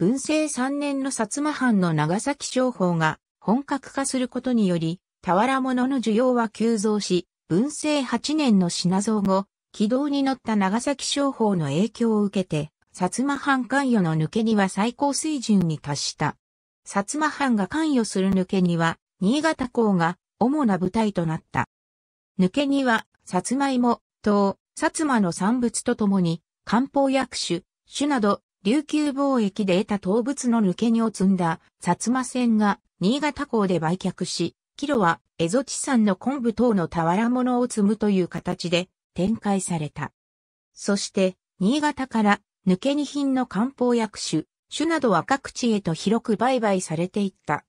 文政3年の薩摩藩の長崎商法が本格化することにより、俵物の需要は急増し、文政8年の品増後、軌道に乗った長崎商法の影響を受けて、薩摩藩関与の抜け荷は最高水準に達した。薩摩藩が関与する抜け荷は、新潟港が主な舞台となった。抜け荷は、薩摩芋、糖、薩摩の産物とともに、漢方薬種、種など琉球貿易で得た動物の抜け荷を積んだ薩摩船が新潟港で売却し、キロは蝦夷地産の昆布等の俵物を積むという形で展開された。そして、新潟から抜け荷品の漢方薬種、種などは各地へと広く売買されていった。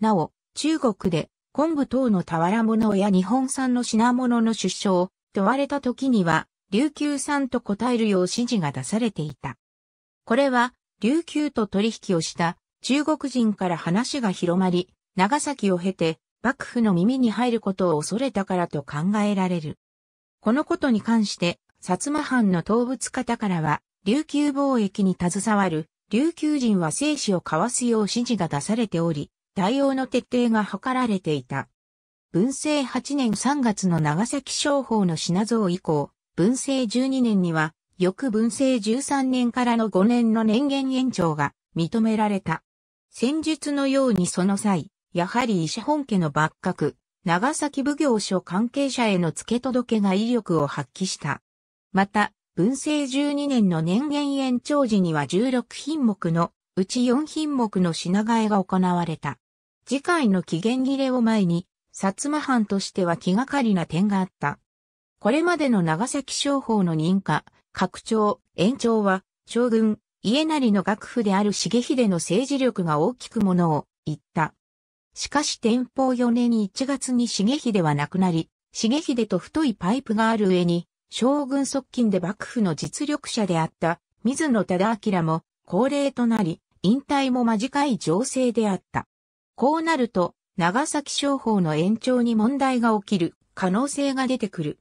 なお、中国で昆布等の俵物や日本産の品物の出生を問われた時には、琉球産と答えるよう指示が出されていた。これは、琉球と取引をした中国人から話が広まり、長崎を経て幕府の耳に入ることを恐れたからと考えられる。このことに関して、薩摩藩の動物方からは、琉球貿易に携わる琉球人は生死を交わすよう指示が出されており、対応の徹底が図られていた。文政8年3月の長崎商法の品像以降、文政12年には翌文政13年からの5年の年限延長が認められた。戦術のようにその際、やはり石本家の幕閣、長崎奉行所関係者への付け届けが威力を発揮した。また、文政12年の年限延長時には16品目のうち4品目の品替えが行われた。次回の期限切れを前に、薩摩藩としては気がかりな点があった。これまでの長崎商法の認可、拡張、延長は、将軍、家成の楽府である重秀の政治力が大きくものを言った。しかし天保4年1月に重秀は亡くなり、重秀と太いパイプがある上に、将軍側近で幕府の実力者であった水野忠明も高齢となり、引退も間近い情勢であった。こうなると、長崎商法の延長に問題が起きる可能性が出てくる。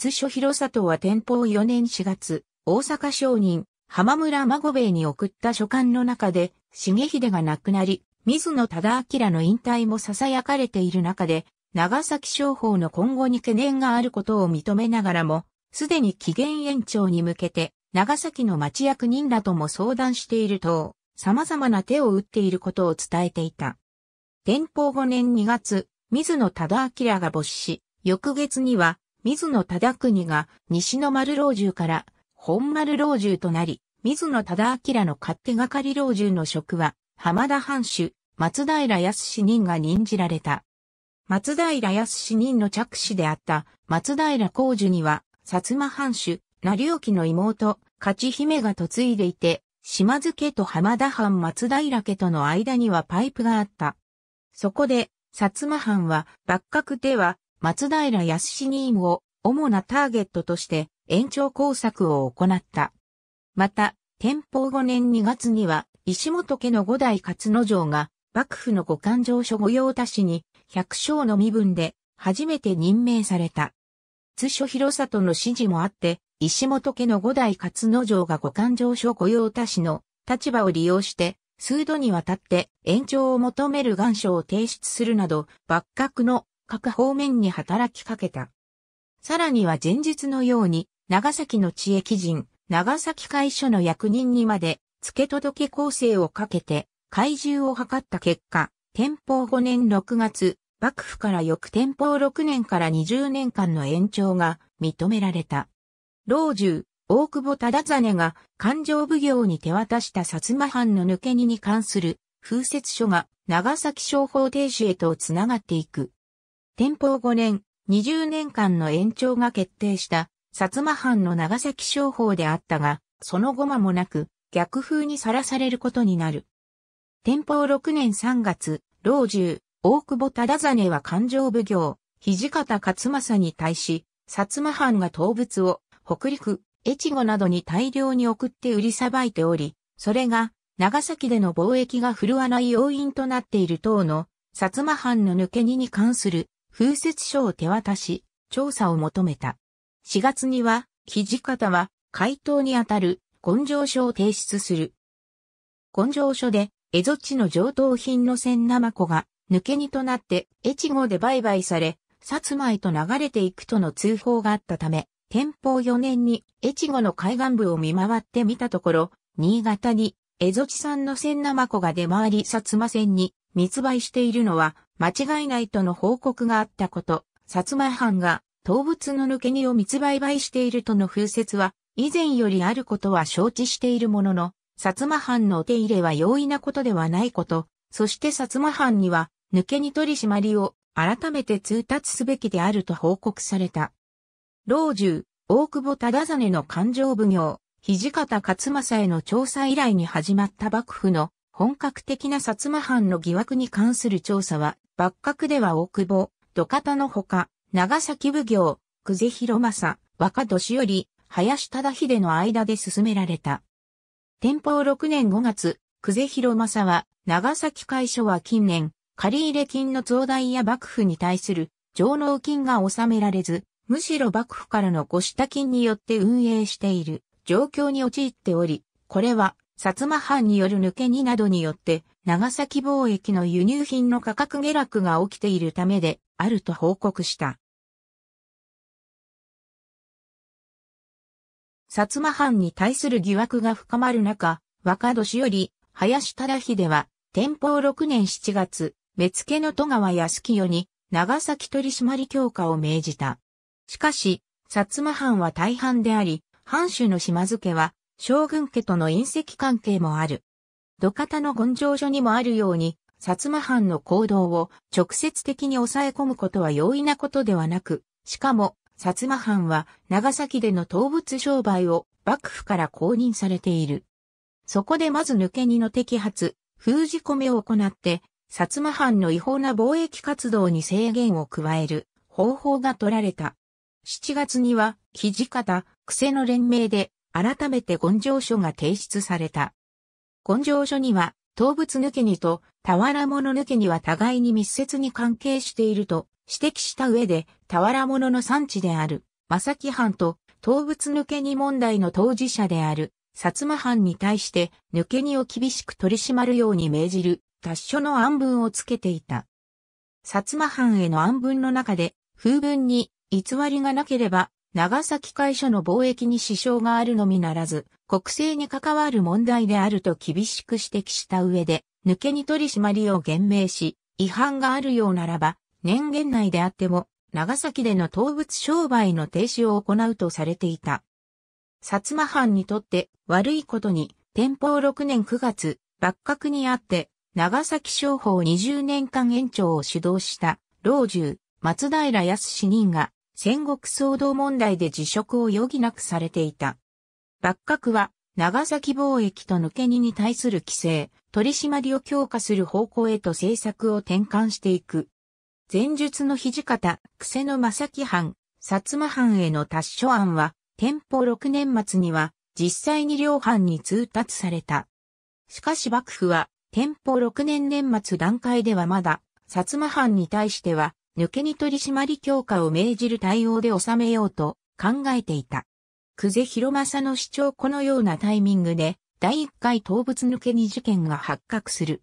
津所広里は天保4年4月、大阪商人、浜村孫兵衛に送った書簡の中で、重秀が亡くなり、水野忠明の引退も囁かれている中で、長崎商法の今後に懸念があることを認めながらも、すでに期限延長に向けて、長崎の町役人らとも相談していると、様々な手を打っていることを伝えていた。天保5年2月、水野忠明が没死し、翌月には水野忠国が西の丸老中から本丸老中となり、水野忠明の勝手がかり老中の職は、浜田藩主、松平康人が任じられた。松平康人の着手であった松平公樹には、薩摩藩主、成沖の妹、勝姫が嫁いでいて、島津家と浜田藩松平家との間にはパイプがあった。そこで、薩摩藩は、幕閣では、松平康信院を主なターゲットとして延長工作を行った。また、天保5年2月には、石本家の五代勝之丞が、幕府の五官上所御用達に、百姓の身分で、初めて任命された。津所広里の指示もあって、石本家の五代勝之丞が五官上所御用達の立場を利用して、数度にわたって延長を求める願書を提出するなど、幕閣の各方面に働きかけた。さらには前日のように、長崎の地域人、長崎会所の役人にまで、付け届け構成をかけて、怪獣を図った結果、天保5年6月、幕府から翌天保6年から20年間の延長が認められた。老中、大久保忠真が勘定奉行に手渡した薩摩藩の抜け荷に関する風雪書が長崎商法停止へとつながっていく。天保5年、20年間の延長が決定した薩摩藩の長崎商法であったが、その後間もなく逆風にさらされることになる。天保6年3月、老中、大久保忠真は勘定奉行、土方勝正に対し、薩摩藩が東物を北陸、越後などに大量に送って売りさばいており、それが長崎での貿易が振るわない要因となっている等の薩摩藩の抜け荷に関する風雪書を手渡し、調査を求めた。4月には、土方は、回答にあたる、根性書を提出する。根性書で、蝦夷地の上等品の千生子が、抜け荷となって、越後で売買され、薩摩へと流れていくとの通報があったため、天保4年に越後の海岸部を見回ってみたところ、新潟に蝦夷地産の千生子が出回り薩摩船に密売しているのは間違いないとの報告があったこと、薩摩藩が動物の抜け荷を密売買しているとの風説は以前よりあることは承知しているものの、薩摩藩のお手入れは容易なことではないこと、そして薩摩藩には抜け荷取り締まりを改めて通達すべきであると報告された。老中、大久保忠真の勘定奉行、土方勝正への調査以来に始まった幕府の本格的な薩摩藩の疑惑に関する調査は、幕閣では大久保、土方のほか、長崎奉行、久世広政、若年より、林忠秀の間で進められた。天保6年5月、久世広政は、長崎会所は近年、借入金の増大や幕府に対する上納金が納められず、むしろ幕府からのご下金によって運営している状況に陥っており、これは薩摩藩による抜け荷などによって、長崎貿易の輸入品の価格下落が起きているためであると報告した。薩摩藩に対する疑惑が深まる中、若年より、林忠秀は、天保6年7月、目付の戸川康清に、長崎取締強化を命じた。しかし、薩摩藩は大半であり、藩主の島付家は、将軍家との隕石関係もある。土方の根上書にもあるように、薩摩藩の行動を直接的に抑え込むことは容易なことではなく、しかも、薩摩藩は長崎での動物商売を幕府から公認されている。そこでまず抜け荷の摘発、封じ込めを行って、薩摩藩の違法な貿易活動に制限を加える方法が取られた。7月には、土方、癖の連名で、改めて根性書が提出された。根性書には、動物抜け荷と俵物抜け荷は互いに密接に関係していると指摘した上で、俵物の産地である、正木藩と動物抜け荷問題の当事者である、薩摩藩に対して抜け荷を厳しく取り締まるように命じる達書の暗文をつけていた。薩摩藩への暗文の中で、風文に偽りがなければ長崎会社の貿易に支障があるのみならず、国政に関わる問題であると厳しく指摘した上で、抜けに取り締まりを厳明し、違反があるようならば、年限内であっても、長崎での動物商売の停止を行うとされていた。薩摩藩にとって悪いことに、天保6年9月、幕閣にあって、長崎商法20年間延長を主導した、老中、松平康氏人が、戦国騒動問題で辞職を余儀なくされていた。幕閣は、長崎貿易と抜け荷に対する規制、取締りを強化する方向へと政策を転換していく。前述の土方、癖の正木藩、薩摩藩への達所案は、天保6年末には、実際に両藩に通達された。しかし幕府は、天保6年年末段階ではまだ、薩摩藩に対しては、抜けに取締り強化を命じる対応で収めようと考えていた。久世博正の主張このようなタイミングで、第1回動物抜けに事件が発覚する。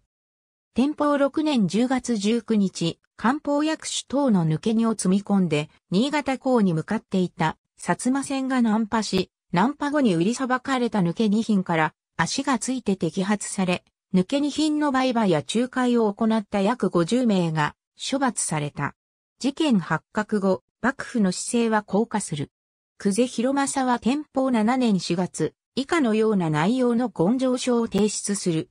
天保6年10月19日、漢方薬種等の抜け荷を積み込んで、新潟港に向かっていた、薩摩船が難破し、難破後に売りさばかれた抜け荷品から、足がついて摘発され、抜け荷品の売買や仲介を行った約50名が処罰された。事件発覚後、幕府の姿勢は降下する。久世広政は天保7年4月、以下のような内容の言状書を提出する。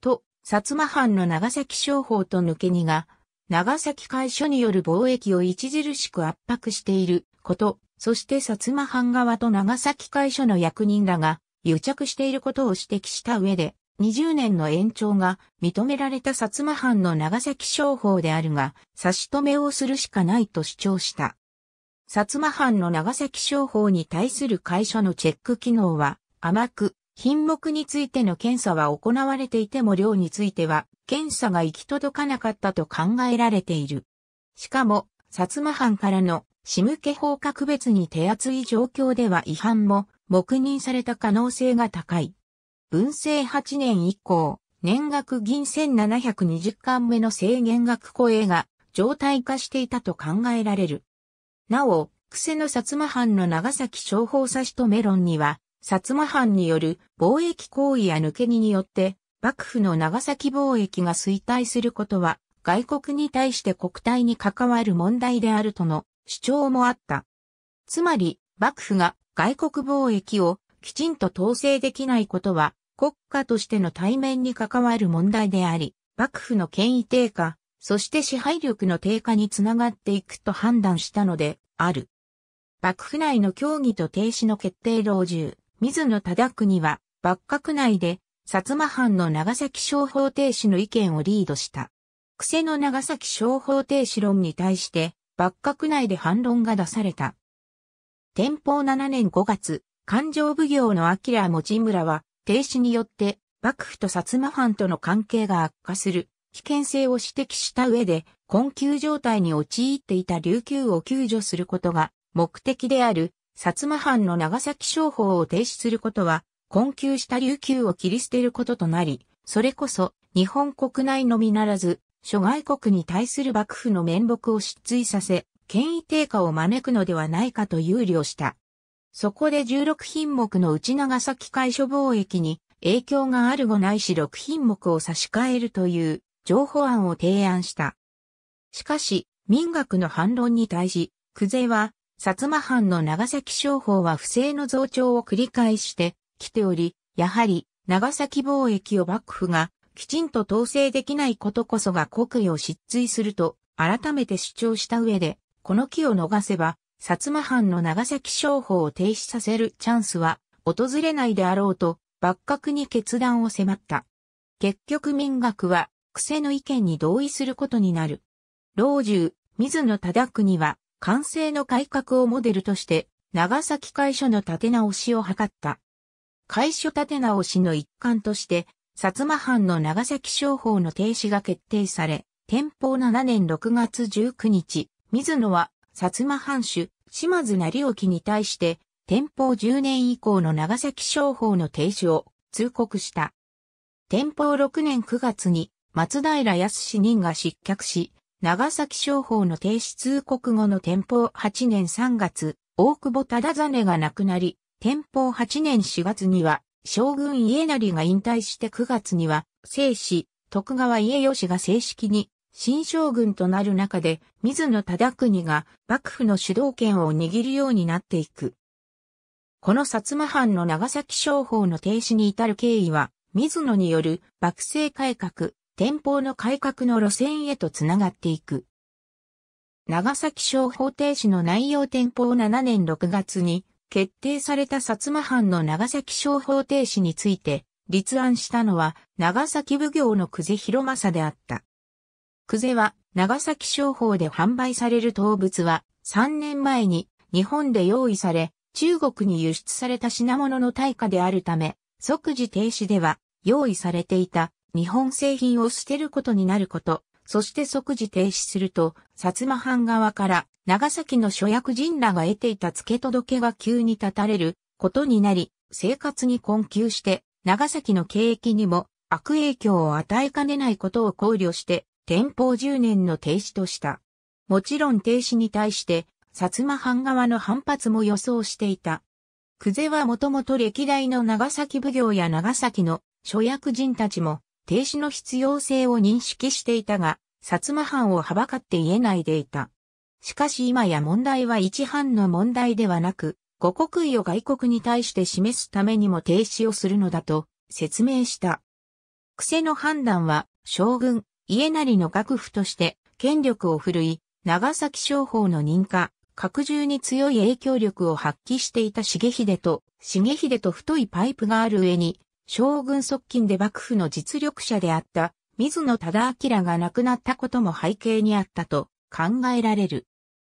と、薩摩藩の長崎商法と抜け荷が、長崎会所による貿易を著しく圧迫していること、そして薩摩藩側と長崎会所の役人らが癒着していることを指摘した上で、20年の延長が認められた薩摩藩の長崎商法であるが、差し止めをするしかないと主張した。薩摩藩の長崎商法に対する会社のチェック機能は甘く、品目についての検査は行われていても量については検査が行き届かなかったと考えられている。しかも、薩摩藩からの仕向け法格別に手厚い状況では違反も黙認された可能性が高い。文政8年以降、年額銀1720巻目の制限額超営が常態化していたと考えられる。なお、癖の薩摩藩の長崎商法差しとメロンには、薩摩藩による貿易行為や抜け荷によって、幕府の長崎貿易が衰退することは、外国に対して国体に関わる問題であるとの主張もあった。つまり、幕府が外国貿易をきちんと統制できないことは、国家としての対面に関わる問題であり、幕府の権威低下、そして支配力の低下につながっていくと判断したので、ある。幕府内の協議と停止の決定老中、水野忠国は、幕閣内で、薩摩藩の長崎商法停止の意見をリードした。癖の長崎商法停止論に対して、幕閣内で反論が出された。天保7年5月、勘定奉行の明持村は、停止によって、幕府と薩摩藩との関係が悪化する危険性を指摘した上で、困窮状態に陥っていた琉球を救助することが目的である、薩摩藩の長崎商法を停止することは、困窮した琉球を切り捨てることとなり、それこそ日本国内のみならず、諸外国に対する幕府の面目を失墜させ、権威低下を招くのではないかと憂慮した。そこで16品目のうち長崎海所貿易に影響がある後ないし6品目を差し替えるという情報案を提案した。しかし、民学の反論に対し、久世は、薩摩藩の長崎商法は不正の増長を繰り返してきており、やはり長崎貿易を幕府がきちんと統制できないことこそが国威を失墜すると改めて主張した上で、この機を逃せば薩摩藩の長崎商法を停止させるチャンスは訪れないであろうと、幕閣に決断を迫った。結局民学は、癖の意見に同意することになる。老中、水野忠国は、完成の改革をモデルとして、長崎会所の立て直しを図った。会所立て直しの一環として、薩摩藩の長崎商法の停止が決定され、天保7年6月19日、水野は薩摩藩主、島津成興に対して、天保10年以降の長崎商法の停止を通告した。天保6年9月に松平康任が失脚し、長崎商法の停止通告後の天保8年3月、大久保忠真が亡くなり、天保8年4月には、将軍家成が引退して9月には、正史、徳川家吉が正式に新将軍となる中で、水野忠国が幕府の主導権を握るようになっていく。この薩摩藩の長崎商法の停止に至る経緯は、水野による幕政改革、天保の改革の路線へとつながっていく。長崎商法停止の内容天保7年6月に決定された薩摩藩の長崎商法停止について立案したのは長崎奉行の久世広政であった。クゼは長崎商法で販売される動物は3年前に日本で用意され中国に輸出された品物の対価であるため即時停止では用意されていた日本製品を捨てることになること、そして即時停止すると、薩摩藩側から長崎の諸役人らが得ていた付け届けが急に立たれることになり、生活に困窮して長崎の景気にも悪影響を与えかねないことを考慮して、天保10年の停止とした。もちろん停止に対して、薩摩藩側の反発も予想していた。久世はもともと歴代の長崎奉行や長崎の諸役人たちも停止の必要性を認識していたが、薩摩藩をはばかって言えないでいた。しかし今や問題は一藩の問題ではなく、五国意を外国に対して示すためにも停止をするのだと説明した。癖の判断は将軍、家なりの楽府として権力を振るい、長崎商法の認可、拡充に強い影響力を発揮していた重秀と、重秀と太いパイプがある上に、将軍側近で幕府の実力者であった水野忠明が亡くなったことも背景にあったと考えられる。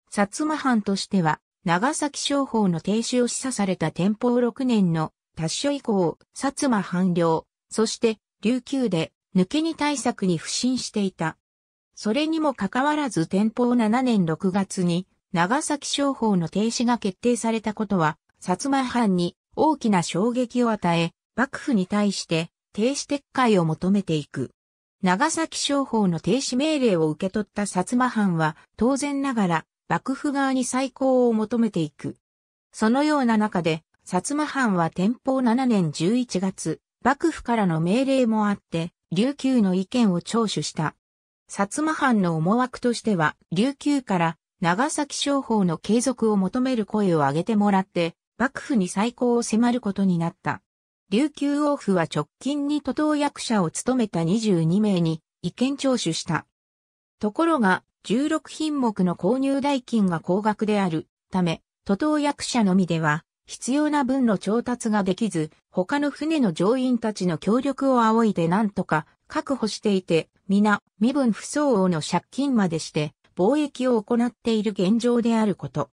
薩摩藩としては、長崎商法の停止を示唆された天保6年の達所以降、薩摩藩領、そして琉球で抜け荷対策に不信していた。それにもかかわらず天保7年6月に長崎商法の停止が決定されたことは、薩摩藩に大きな衝撃を与え、幕府に対して停止撤回を求めていく。長崎商法の停止命令を受け取った薩摩藩は当然ながら幕府側に再考を求めていく。そのような中で、薩摩藩は天保7年11月、幕府からの命令もあって、琉球の意見を聴取した。薩摩藩の思惑としては、琉球から長崎商法の継続を求める声を上げてもらって、幕府に再興を迫ることになった。琉球王府は直近に都党役者を務めた22名に意見聴取した。ところが、16品目の購入代金が高額であるため、都党役者のみでは必要な分の調達ができず、他の船の乗員たちの協力を仰いで何とか確保していて、皆、身分不相応の借金までして、貿易を行っている現状であること。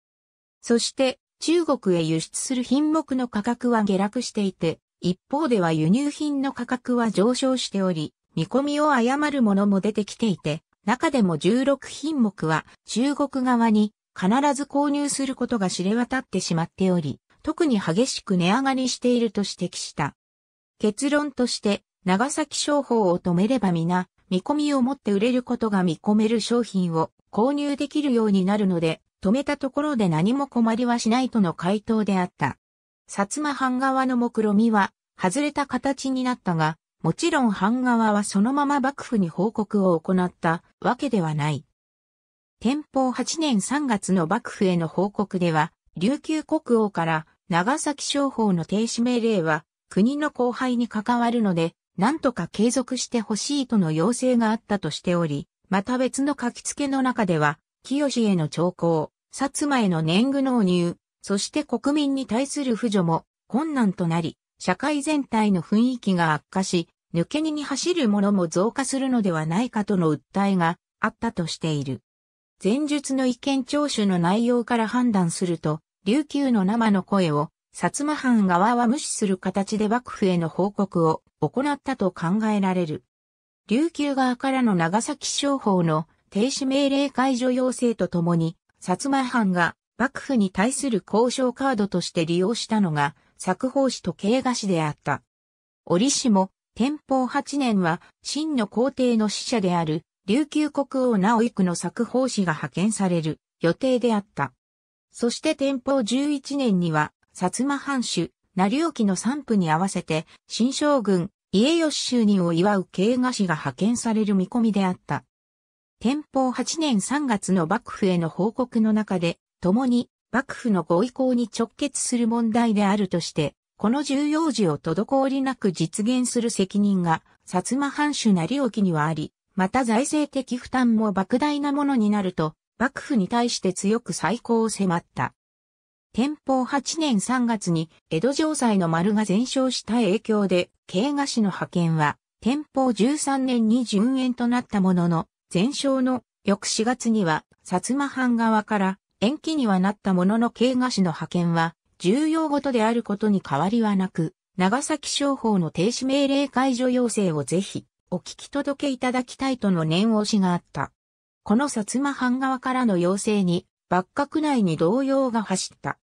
そして、中国へ輸出する品目の価格は下落していて、一方では輸入品の価格は上昇しており、見込みを誤るものも出てきていて、中でも16品目は中国側に必ず購入することが知れ渡ってしまっており、特に激しく値上がりしていると指摘した。結論として、長崎商法を止めれば皆、見込みを持って売れることが見込める商品を購入できるようになるので、止めたところで何も困りはしないとの回答であった。薩摩藩側の目論見は、外れた形になったが、もちろん藩側はそのまま幕府に報告を行ったわけではない。天保8年3月の幕府への報告では、琉球国王から長崎商法の停止命令は国の荒廃に関わるので、何とか継続してほしいとの要請があったとしており、また別の書き付けの中では、清への徴工、薩摩への年貢納入、そして国民に対する扶助も困難となり、社会全体の雰囲気が悪化し、抜け荷に走る者も増加するのではないかとの訴えがあったとしている。前述の意見聴取の内容から判断すると、琉球の生の声を、薩摩藩側は無視する形で幕府への報告を行ったと考えられる。琉球側からの長崎商法の停止命令解除要請とともに、薩摩藩が幕府に対する交渉カードとして利用したのが、作法師と慶賀師であった。折しも、天保8年は、真の皇帝の使者である、琉球国王直育の作法師が派遣される予定であった。そして天保11年には、薩摩藩主、成沖の散布に合わせて、新将軍、家吉就任を祝う慶賀氏が派遣される見込みであった。天保8年3月の幕府への報告の中で、共に幕府のご意向に直結する問題であるとして、この重要事を滞りなく実現する責任が、薩摩藩主成沖にはあり、また財政的負担も莫大なものになると、幕府に対して強く再興を迫った。天保8年3月に江戸城塞の丸が全焼した影響で、慶賀市の派遣は、天保13年に順延となったものの、全焼の翌4月には、薩摩藩側から延期にはなったものの慶賀市の派遣は、重要ごとであることに変わりはなく、長崎商法の停止命令解除要請をぜひ、お聞き届けいただきたいとの念押しがあった。この薩摩藩側からの要請に、幕閣内に動揺が走った。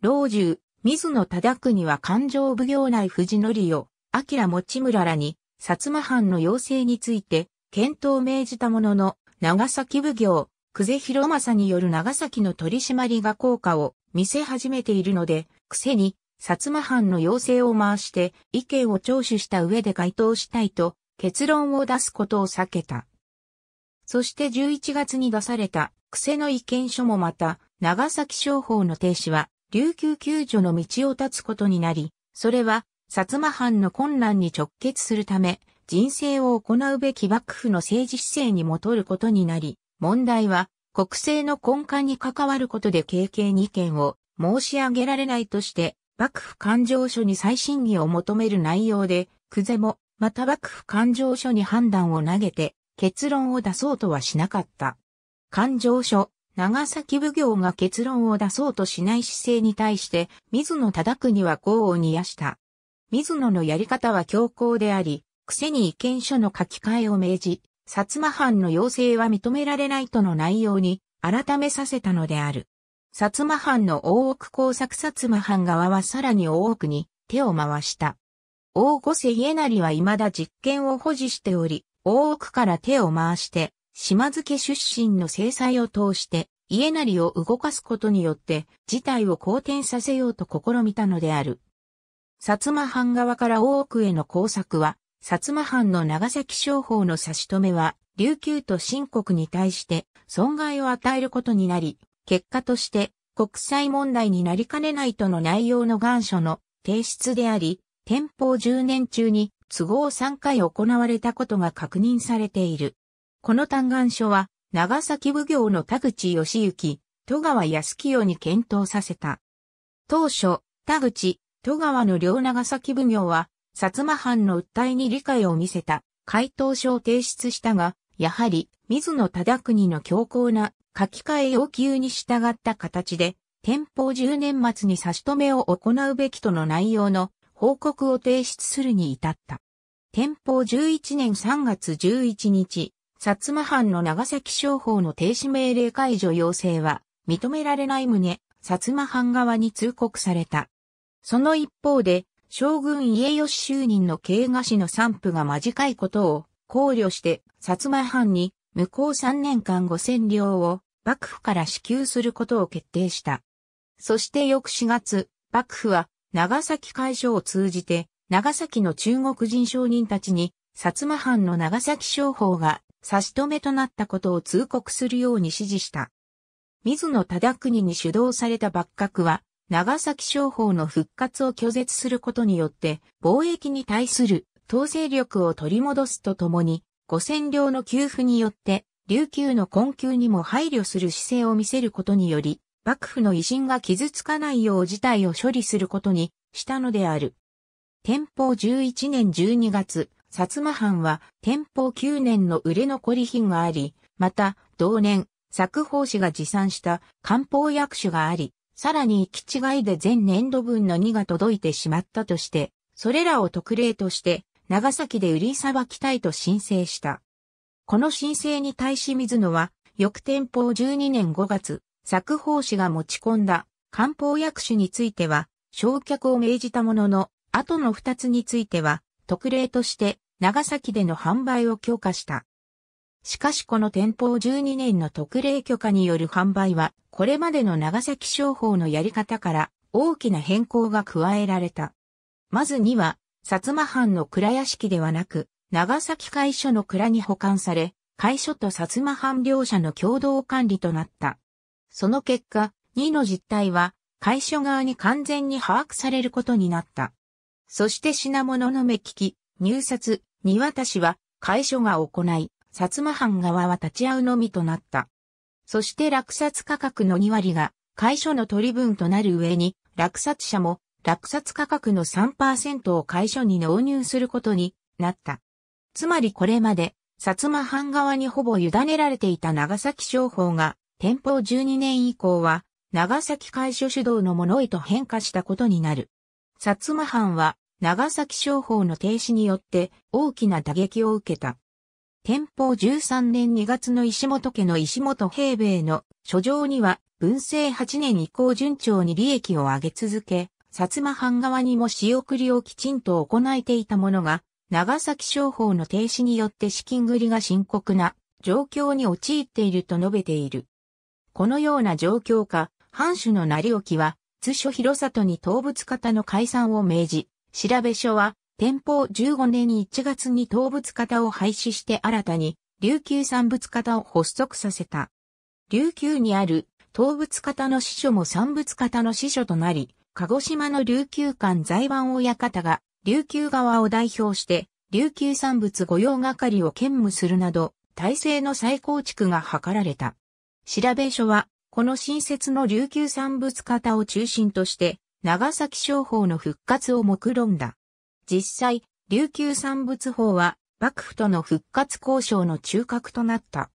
老中、水野忠国は勘定奉行内藤則を、明持村らに、薩摩藩の要請について、検討を命じたものの、長崎奉行、久世広政による長崎の取り締まりが効果を見せ始めているので、くせに、薩摩藩の要請を回して意見を聴取した上で該当したいと結論を出すことを避けた。そして11月に出された、癖の意見書もまた、長崎商法の停止は、琉球救助の道を断つことになり、それは、薩摩藩の困難に直結するため、人生を行うべき幕府の政治姿勢にもとることになり、問題は、国政の根幹に関わることで軽々に意見を申し上げられないとして、幕府勘定書に再審議を求める内容で、久世も、また幕府勘定書に判断を投げて、結論を出そうとはしなかった。勘定書、長崎奉行が結論を出そうとしない姿勢に対して、水野忠国は功を煮やした。水野のやり方は強硬であり、くせに意見書の書き換えを命じ、薩摩藩の要請は認められないとの内容に改めさせたのである。薩摩藩の大奥工作薩摩藩側はさらに大奥に手を回した。大御瀬家成は未だ実権を保持しており、大奥から手を回して、島津家出身の制裁を通して、家なりを動かすことによって、事態を好転させようと試みたのである。薩摩藩側から大奥への工作は、薩摩藩の長崎商法の差し止めは、琉球と新国に対して損害を与えることになり、結果として国際問題になりかねないとの内容の願書の提出であり、天保10年中に都合3回行われたことが確認されている。この嘆願書は、長崎奉行の田口義行、戸川康清に検討させた。当初、田口、戸川の両長崎奉行は、薩摩藩の訴えに理解を見せた、回答書を提出したが、やはり、水野忠国の強硬な書き換え要求に従った形で、天保10年末に差し止めを行うべきとの内容の報告を提出するに至った。天保11年3月11日、薩摩藩の長崎商法の停止命令解除要請は認められない旨、薩摩藩側に通告された。その一方で、将軍家吉就任の慶賀氏の散布が間近いことを考慮して、薩摩藩に向こう3年間5000両を幕府から支給することを決定した。そして翌4月、幕府は長崎会所を通じて、長崎の中国人商人たちに、薩摩藩の長崎商法が差し止めとなったことを通告するように指示した。水野忠国に主導された幕閣は、長崎商法の復活を拒絶することによって、貿易に対する統制力を取り戻すとともに、五千両の給付によって、琉球の困窮にも配慮する姿勢を見せることにより、幕府の威信が傷つかないよう事態を処理することにしたのである。天保11年12月、薩摩藩は天保9年の売れ残り品があり、また、同年、作法師が持参した漢方薬種があり、さらに行き違いで全年度分の2が届いてしまったとして、それらを特例として、長崎で売りさばきたいと申請した。この申請に対し水野は、翌天保12年5月、作法師が持ち込んだ漢方薬種については、焼却を命じたものの、後の二つについては、特例として長崎での販売を強化した。しかしこの店舗12年の特例許可による販売は、これまでの長崎商法のやり方から大きな変更が加えられた。まずには、薩摩藩の蔵屋敷ではなく、長崎会所の蔵に保管され、会所と薩摩藩両者の共同管理となった。その結果、2の実態は、会所側に完全に把握されることになった。そして品物の目利き、入札、荷渡しは、会所が行い、薩摩藩側は立ち会うのみとなった。そして落札価格の2割が、会所の取り分となる上に、落札者も、落札価格の3%を会所に納入することになった。つまりこれまで、薩摩藩側にほぼ委ねられていた長崎商法が、天保12年以降は、長崎会所主導の物へと変化したことになる。薩摩藩は、長崎商法の停止によって大きな打撃を受けた。天保13年2月の石本家の石本平米の書状には、文政8年以降順調に利益を上げ続け、薩摩藩側にも仕送りをきちんと行えていたものが、長崎商法の停止によって資金繰りが深刻な状況に陥っていると述べている。このような状況下、藩主の成沖は、津所広里に動物方の解散を命じ、調べ書は、天保15年1月に動物方を廃止して新たに、琉球産物方を発足させた。琉球にある動物方の司書も産物方の司書となり、鹿児島の琉球館財番親方が、琉球側を代表して、琉球産物御用係を兼務するなど、体制の再構築が図られた。調べ書は、この新設の琉球産物方を中心として、長崎商法の復活を目論んだ。実際、琉球産物法は、幕府との復活交渉の中核となった。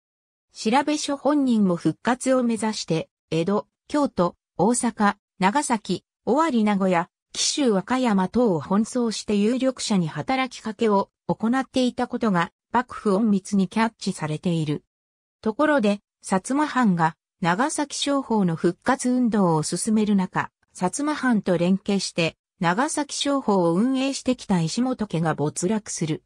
調べ書本人も復活を目指して、江戸、京都、大阪、長崎、尾張名古屋、紀州和歌山等を奔走して有力者に働きかけを行っていたことが、幕府隠密にキャッチされている。ところで、薩摩藩が長崎商法の復活運動を進める中、薩摩藩と連携して長崎商法を運営してきた石本家が没落する。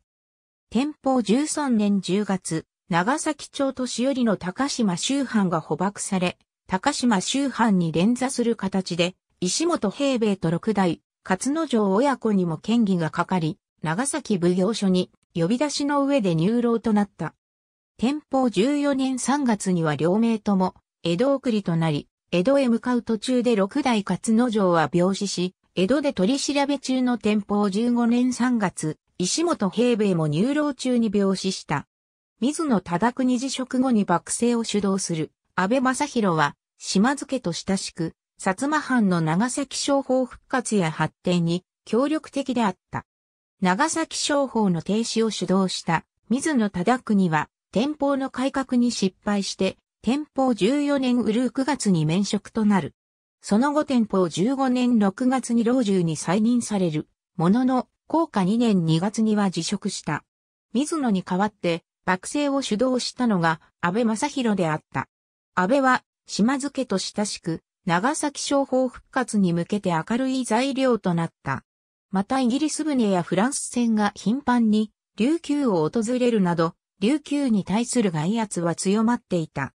天保13年10月、長崎町年寄りの高島周藩が捕獲され、高島周藩に連座する形で、石本平米と六代、勝之城親子にも権疑がかかり、長崎奉行所に呼び出しの上で入牢となった。天保14年3月には両名とも、江戸送りとなり、江戸へ向かう途中で六代勝之丞は病死し、江戸で取り調べ中の天保15年3月、石本平兵衛も入牢中に病死した。水野忠国辞職後に幕政を主導する安倍正弘は、島津家と親しく、薩摩藩の長崎商法復活や発展に協力的であった。長崎商法の停止を主導した水野忠国は、天保の改革に失敗して、天保14年ウルー9月に免職となる。その後天保15年6月に老中に再任される。ものの、効果2年2月には辞職した。水野に代わって、幕政を主導したのが安倍正宏であった。安倍は、島津家と親しく、長崎商法復活に向けて明るい材料となった。またイギリス船やフランス船が頻繁に琉球を訪れるなど、琉球に対する外圧は強まっていた。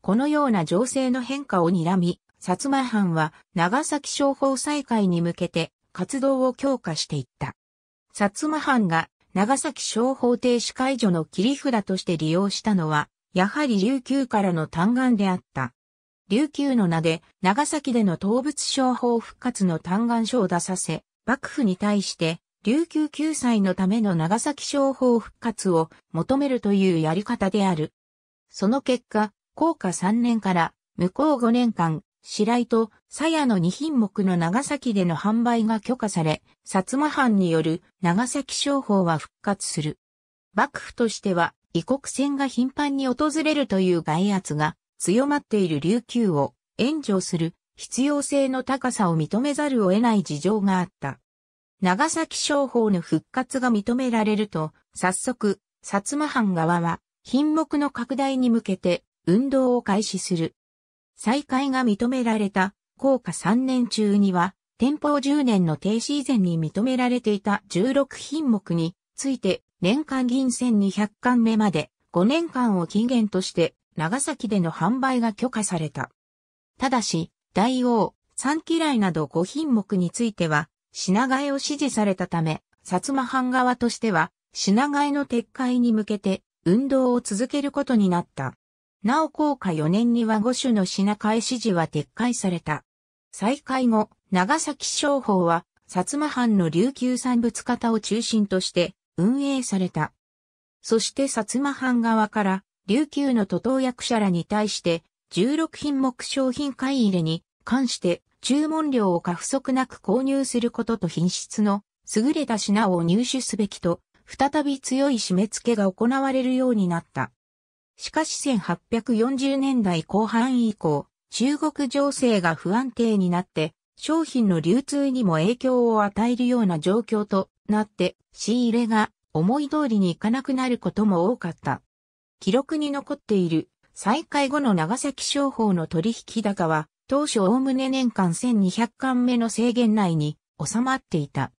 このような情勢の変化を睨み、薩摩藩は長崎商法再開に向けて活動を強化していった。薩摩藩が長崎商法停止解除の切り札として利用したのは、やはり琉球からの嘆願であった。琉球の名で長崎での東仏商法復活の嘆願書を出させ、幕府に対して琉球救済のための長崎商法復活を求めるというやり方である。その結果、効果3年から向こう5年間、白井と鞘の2品目の長崎での販売が許可され、薩摩藩による長崎商法は復活する。幕府としては、異国船が頻繁に訪れるという外圧が強まっている琉球を援助する必要性の高さを認めざるを得ない事情があった。長崎商法の復活が認められると、早速、薩摩藩側は、品目の拡大に向けて、運動を開始する。再開が認められた、効果3年中には、店舗10年の停止以前に認められていた16品目について、年間銀線200巻目まで5年間を期限として、長崎での販売が許可された。ただし、大王、三嫌いなど5品目については、品替えを指示されたため、薩摩藩側としては、品替えの撤回に向けて、運動を続けることになった。なお降下4年には五種の品替え指示は撤回された。再開後、長崎商法は、薩摩藩の琉球産物方を中心として運営された。そして薩摩藩側から、琉球の都党役者らに対して、16品目商品買い入れに関して注文量を過不足なく購入することと品質の優れた品を入手すべきと、再び強い締め付けが行われるようになった。しかし1840年代後半以降、中国情勢が不安定になって、商品の流通にも影響を与えるような状況となって、仕入れが思い通りにいかなくなることも多かった。記録に残っている再開後の長崎商法の取引高は当初おおむね年間1200巻目の制限内に収まっていた。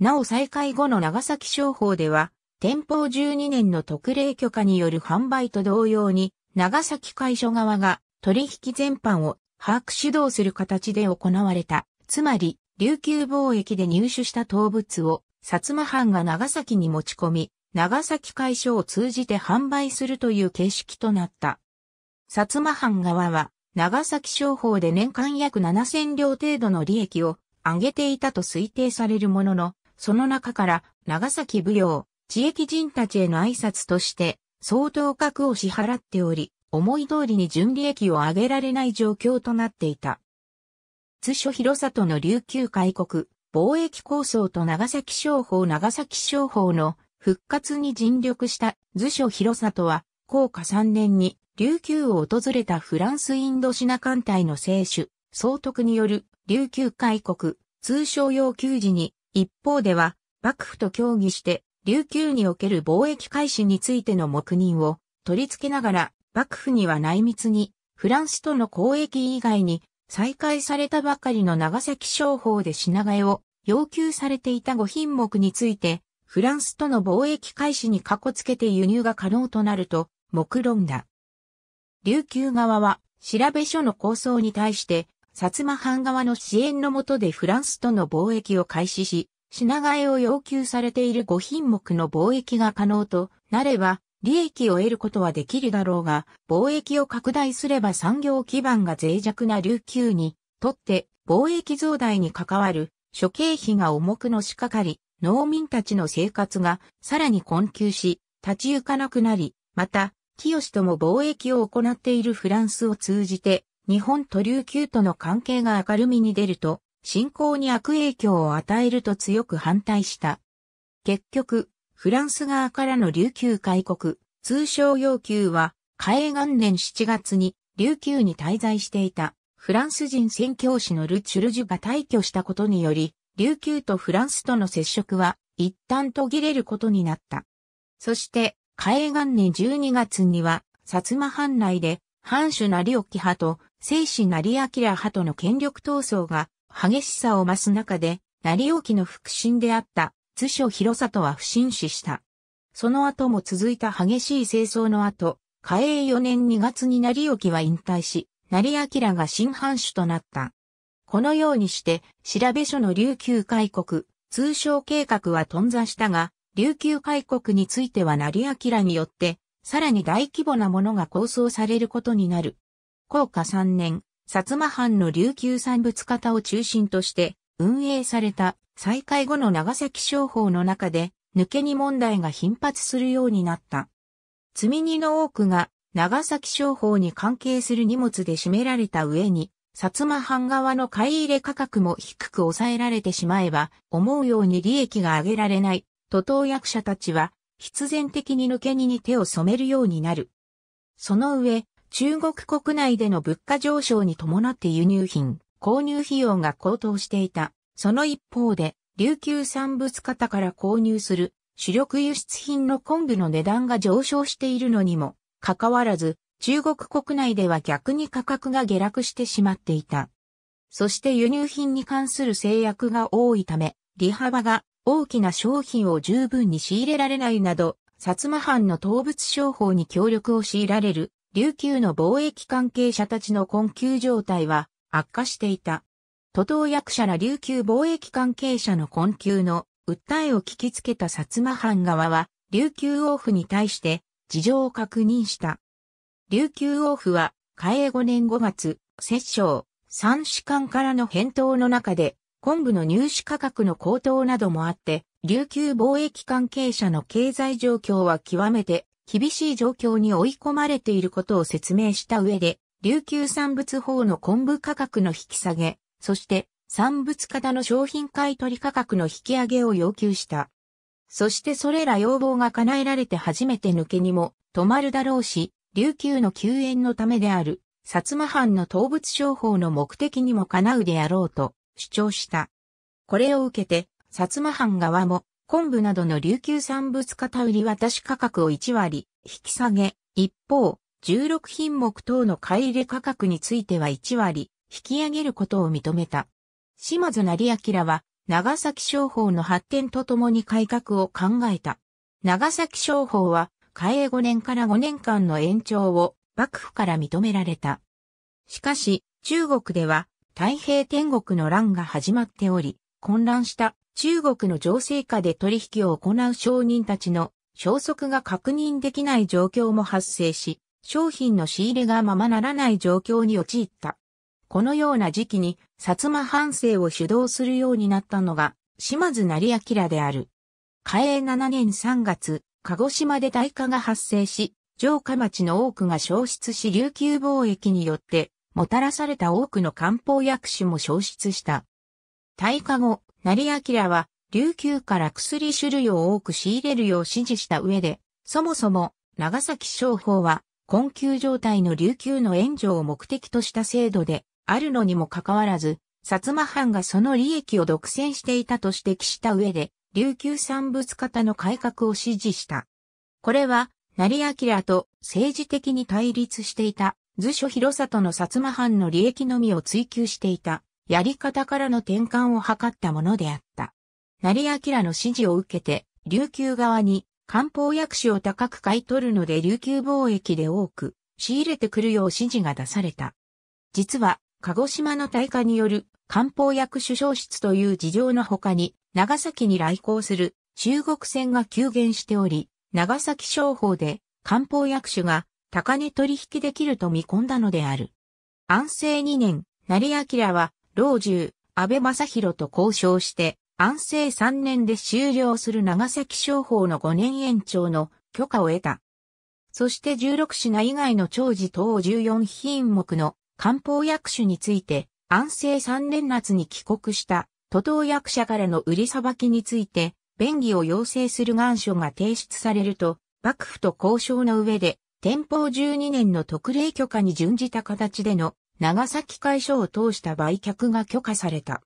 なお再開後の長崎商法では、天保12年の特例許可による販売と同様に、長崎会所側が取引全般を把握指導する形で行われた。つまり、琉球貿易で入手した動物を、薩摩藩が長崎に持ち込み、長崎会所を通じて販売するという形式となった。薩摩藩側は、長崎商法で年間約7000両程度の利益を上げていたと推定されるものの、その中から長崎舞踊、地域人たちへの挨拶として相当額を支払っており、思い通りに純利益を上げられない状況となっていた。津所広里の琉球開国、貿易構想と長崎商法長崎商法の復活に尽力した図書広里は、高下3年に琉球を訪れたフランスインドシナ艦隊の聖主、総督による琉球開国、通称要求時に、一方では、幕府と協議して、琉球における貿易開始についての黙認を取り付けながら、幕府には内密に、フランスとの交易以外に、再開されたばかりの長崎商法で品替えを要求されていた5品目について、フランスとの貿易開始にかこつけて輸入が可能となると、目論んだ。琉球側は調べ書の構想に対して、薩摩藩側の支援のもとでフランスとの貿易を開始し、品替えを要求されている5品目の貿易が可能となれば、利益を得ることはできるだろうが、貿易を拡大すれば産業基盤が脆弱な琉球にとって貿易増大に関わる諸経費が重くのしかかり、農民たちの生活がさらに困窮し、立ち行かなくなり、また清とも貿易を行っているフランスを通じて、日本と琉球との関係が明るみに出ると、信仰に悪影響を与えると強く反対した。結局、フランス側からの琉球開国、通称要求は、海岸元年7月に琉球に滞在していたフランス人宣教師のル・チュルジュが退去したことにより、琉球とフランスとの接触は一旦途切れることになった。そして海永元年12月には、薩摩藩内で、藩主成沖派と、聖子成明派との権力闘争が、激しさを増す中で、成沖の腹心であった、津所広里は不審死した。その後も続いた激しい清掃の後、海永4年2月に成沖は引退し、成明が新藩主となった。このようにして、調べ書の琉球開国、通商計画は頓挫したが、琉球開国については成明によって、さらに大規模なものが構想されることになる。高下3年、薩摩藩の琉球産物方を中心として運営された再開後の長崎商法の中で抜け荷問題が頻発するようになった。積荷の多くが長崎商法に関係する荷物で占められた上に、薩摩藩側の買い入れ価格も低く抑えられてしまえば、思うように利益が上げられない徒党役者たちは、必然的に抜け荷に手を染めるようになる。その上、中国国内での物価上昇に伴って輸入品、購入費用が高騰していた。その一方で、琉球産物方から購入する主力輸出品の昆布の値段が上昇しているのにも、かかわらず、中国国内では逆に価格が下落してしまっていた。そして輸入品に関する制約が多いため、利幅が大きな商品を十分に仕入れられないなど、薩摩藩の動物商法に協力を強いられる、琉球の貿易関係者たちの困窮状態は悪化していた。都党役者ら琉球貿易関係者の困窮の訴えを聞きつけた薩摩藩側は、琉球王府に対して事情を確認した。琉球王府は、嘉永5年5月、摂政、三士官からの返答の中で、昆布の入手価格の高騰などもあって、琉球貿易関係者の経済状況は極めて厳しい状況に追い込まれていることを説明した上で、琉球産物法の昆布価格の引き下げ、そして産物型の商品買取価格の引き上げを要求した。そしてそれら要望が叶えられて初めて抜けにも止まるだろうし、琉球の救援のためである、薩摩藩の動物商法の目的にも叶うであろうと、主張した。これを受けて、薩摩藩側も、昆布などの琉球産物型売り渡し価格を1割引き下げ、一方、16品目等の買い入れ価格については1割引き上げることを認めた。島津成明は、長崎商法の発展とともに改革を考えた。長崎商法は、開営5年から5年間の延長を幕府から認められた。しかし、中国では太平天国の乱が始まっており、混乱した中国の情勢下で取引を行う商人たちの消息が確認できない状況も発生し、商品の仕入れがままならない状況に陥った。このような時期に薩摩藩政を主導するようになったのが島津成明である。嘉永7年3月、鹿児島で大火が発生し、城下町の多くが消失し琉球貿易によってもたらされた多くの漢方薬師も消失した。大化後、成明は、琉球から薬種類を多く仕入れるよう指示した上で、そもそも、長崎商法は、困窮状態の琉球の援助を目的とした制度で、あるのにもかかわらず、薩摩藩がその利益を独占していたと指摘した上で、琉球産物型の改革を指示した。これは、成明と政治的に対立していた図書広里の薩摩藩の利益のみを追求していた、やり方からの転換を図ったものであった。成明の指示を受けて、琉球側に漢方薬種を高く買い取るので琉球貿易で多く仕入れてくるよう指示が出された。実は、鹿児島の大化による漢方薬種消失という事情の他に、長崎に来航する中国船が急減しており、長崎商法で漢方薬種が高値取引できると見込んだのである。安政2年、成明は、老中、安倍正宏と交渉して、安政3年で終了する長崎商法の5年延長の許可を得た。そして16品以外の長寿等14品目の漢方薬種について、安政3年夏に帰国した都道役者からの売りさばきについて、便宜を要請する願書が提出されると、幕府と交渉の上で、天保12年の特例許可に準じた形での長崎会所を通した売却が許可された。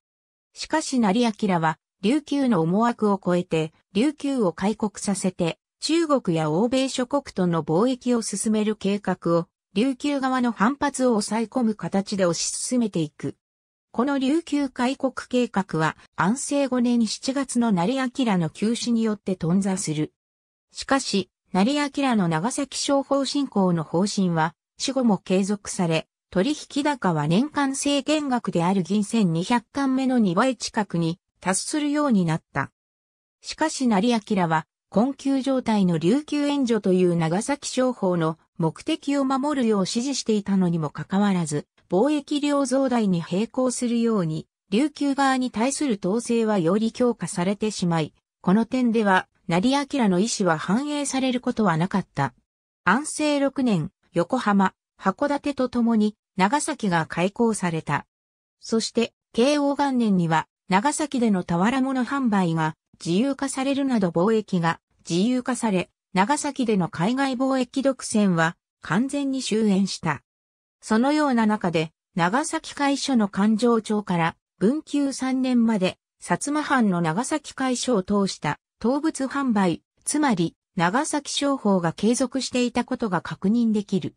しかし成明は、琉球の思惑を超えて、琉球を開国させて、中国や欧米諸国との貿易を進める計画を、琉球側の反発を抑え込む形で推し進めていく。この琉球開国計画は、安政5年7月の成明の休止によって頓挫する。しかし、成明の長崎商法振興の方針は、死後も継続され、取引高は年間制限額である銀線2 0 0巻目の2倍近くに達するようになった。しかし成明は、困窮状態の琉球援助という長崎商法の目的を守るよう指示していたのにもかかわらず、貿易量増大に並行するように、琉球側に対する統制はより強化されてしまい、この点では成明の意思は反映されることはなかった。安政6年、横浜、函館とともに長崎が開港された。そして、慶応元年には長崎での俵物販売が自由化されるなど貿易が自由化され、長崎での海外貿易独占は完全に終焉した。そのような中で、長崎会所の環状町から文久3年まで、薩摩藩の長崎会所を通した動物販売、つまり長崎商法が継続していたことが確認できる。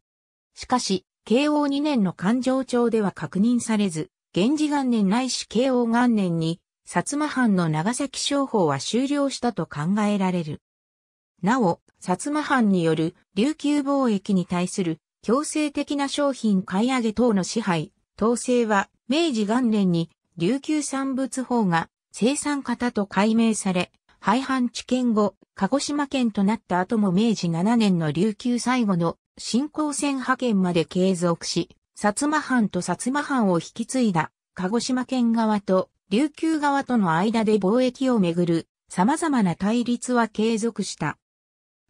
しかし、慶応2年の環状庁では確認されず、源氏元年ないし慶応元年に、薩摩藩の長崎商法は終了したと考えられる。なお、薩摩藩による琉球貿易に対する強制的な商品買い上げ等の支配、統制は明治元年に琉球産物法が生産型と解明され、廃藩置県後、鹿児島県となった後も明治7年の琉球最後の新興線派遣まで継続し、薩摩藩と薩摩藩を引き継いだ鹿児島県側と琉球側との間で貿易をめぐる様々な対立は継続した。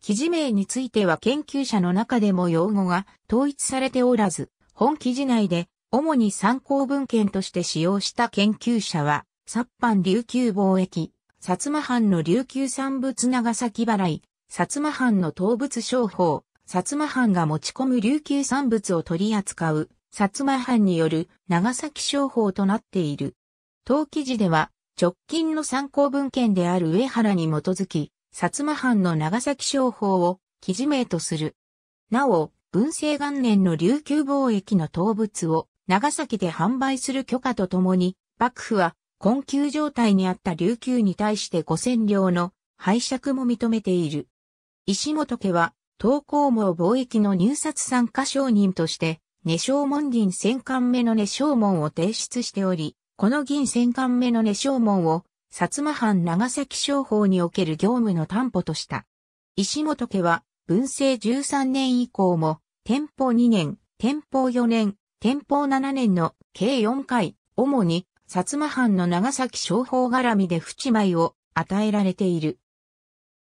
記事名については研究者の中でも用語が統一されておらず、本記事内で主に参考文献として使用した研究者は、殺藩琉球貿易、薩摩藩の琉球産物長崎払い、薩摩藩の動物商法、薩摩藩が持ち込む琉球産物を取り扱う、薩摩藩による長崎商法となっている。当記事では、直近の参考文献である上原に基づき、薩摩藩の長崎商法を記事名とする。なお、文政元年の琉球貿易の動物を長崎で販売する許可とともに、幕府は困窮状態にあった琉球に対して五千両の拝借も認めている。石本家は、東高網貿易の入札参加商人として、根正門銀千貫目の根正門を提出しており、この銀千貫目の根正門を、薩摩藩長崎商法における業務の担保とした。石本家は、文政13年以降も、天保2年、天保4年、天保7年の計4回、主に薩摩藩の長崎商法絡みで不知米を与えられている。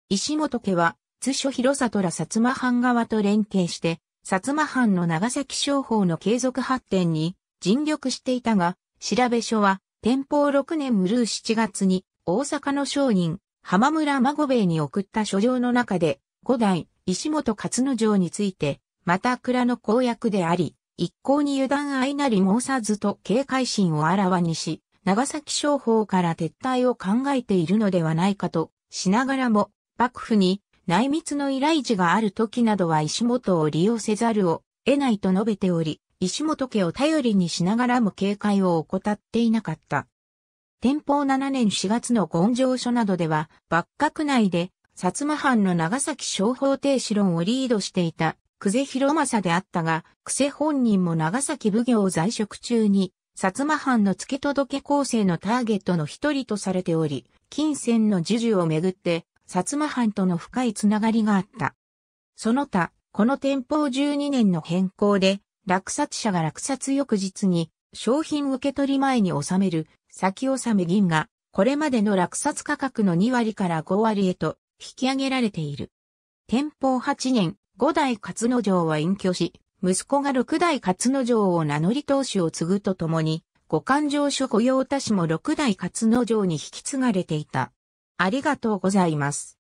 石本家は、津所広里ら薩摩藩側と連携して、薩摩藩の長崎商法の継続発展に尽力していたが、調べ書は、天保6年無ルー7月に、大阪の商人、浜村孫兵衛に送った書状の中で、五代、石本勝之丞について、また蔵の公約であり、一向に油断相なり申さずと警戒心をあらわにし、長崎商法から撤退を考えているのではないかと、しながらも、幕府に内密の依頼時がある時などは石本を利用せざるを得ないと述べており、石本家を頼りにしながらも警戒を怠っていなかった。天保7年4月の権上書などでは、幕閣内で、薩摩藩の長崎商法停止論をリードしていた久世広政であったが、久世本人も長崎奉行在職中に、薩摩藩の付け届け構成のターゲットの一人とされており、金銭の授受をめぐって、薩摩藩との深いつながりがあった。その他、この天保12年の変更で、落札者が落札翌日に、商品受け取り前に納める、先納め銀が、これまでの落札価格の2割から5割へと、引き上げられている。天保8年、五代勝之丞は隠居し、息子が六代勝之丞を名乗り当主を継ぐとともに、五感定所御用達も六代勝之丞に引き継がれていた。ありがとうございます。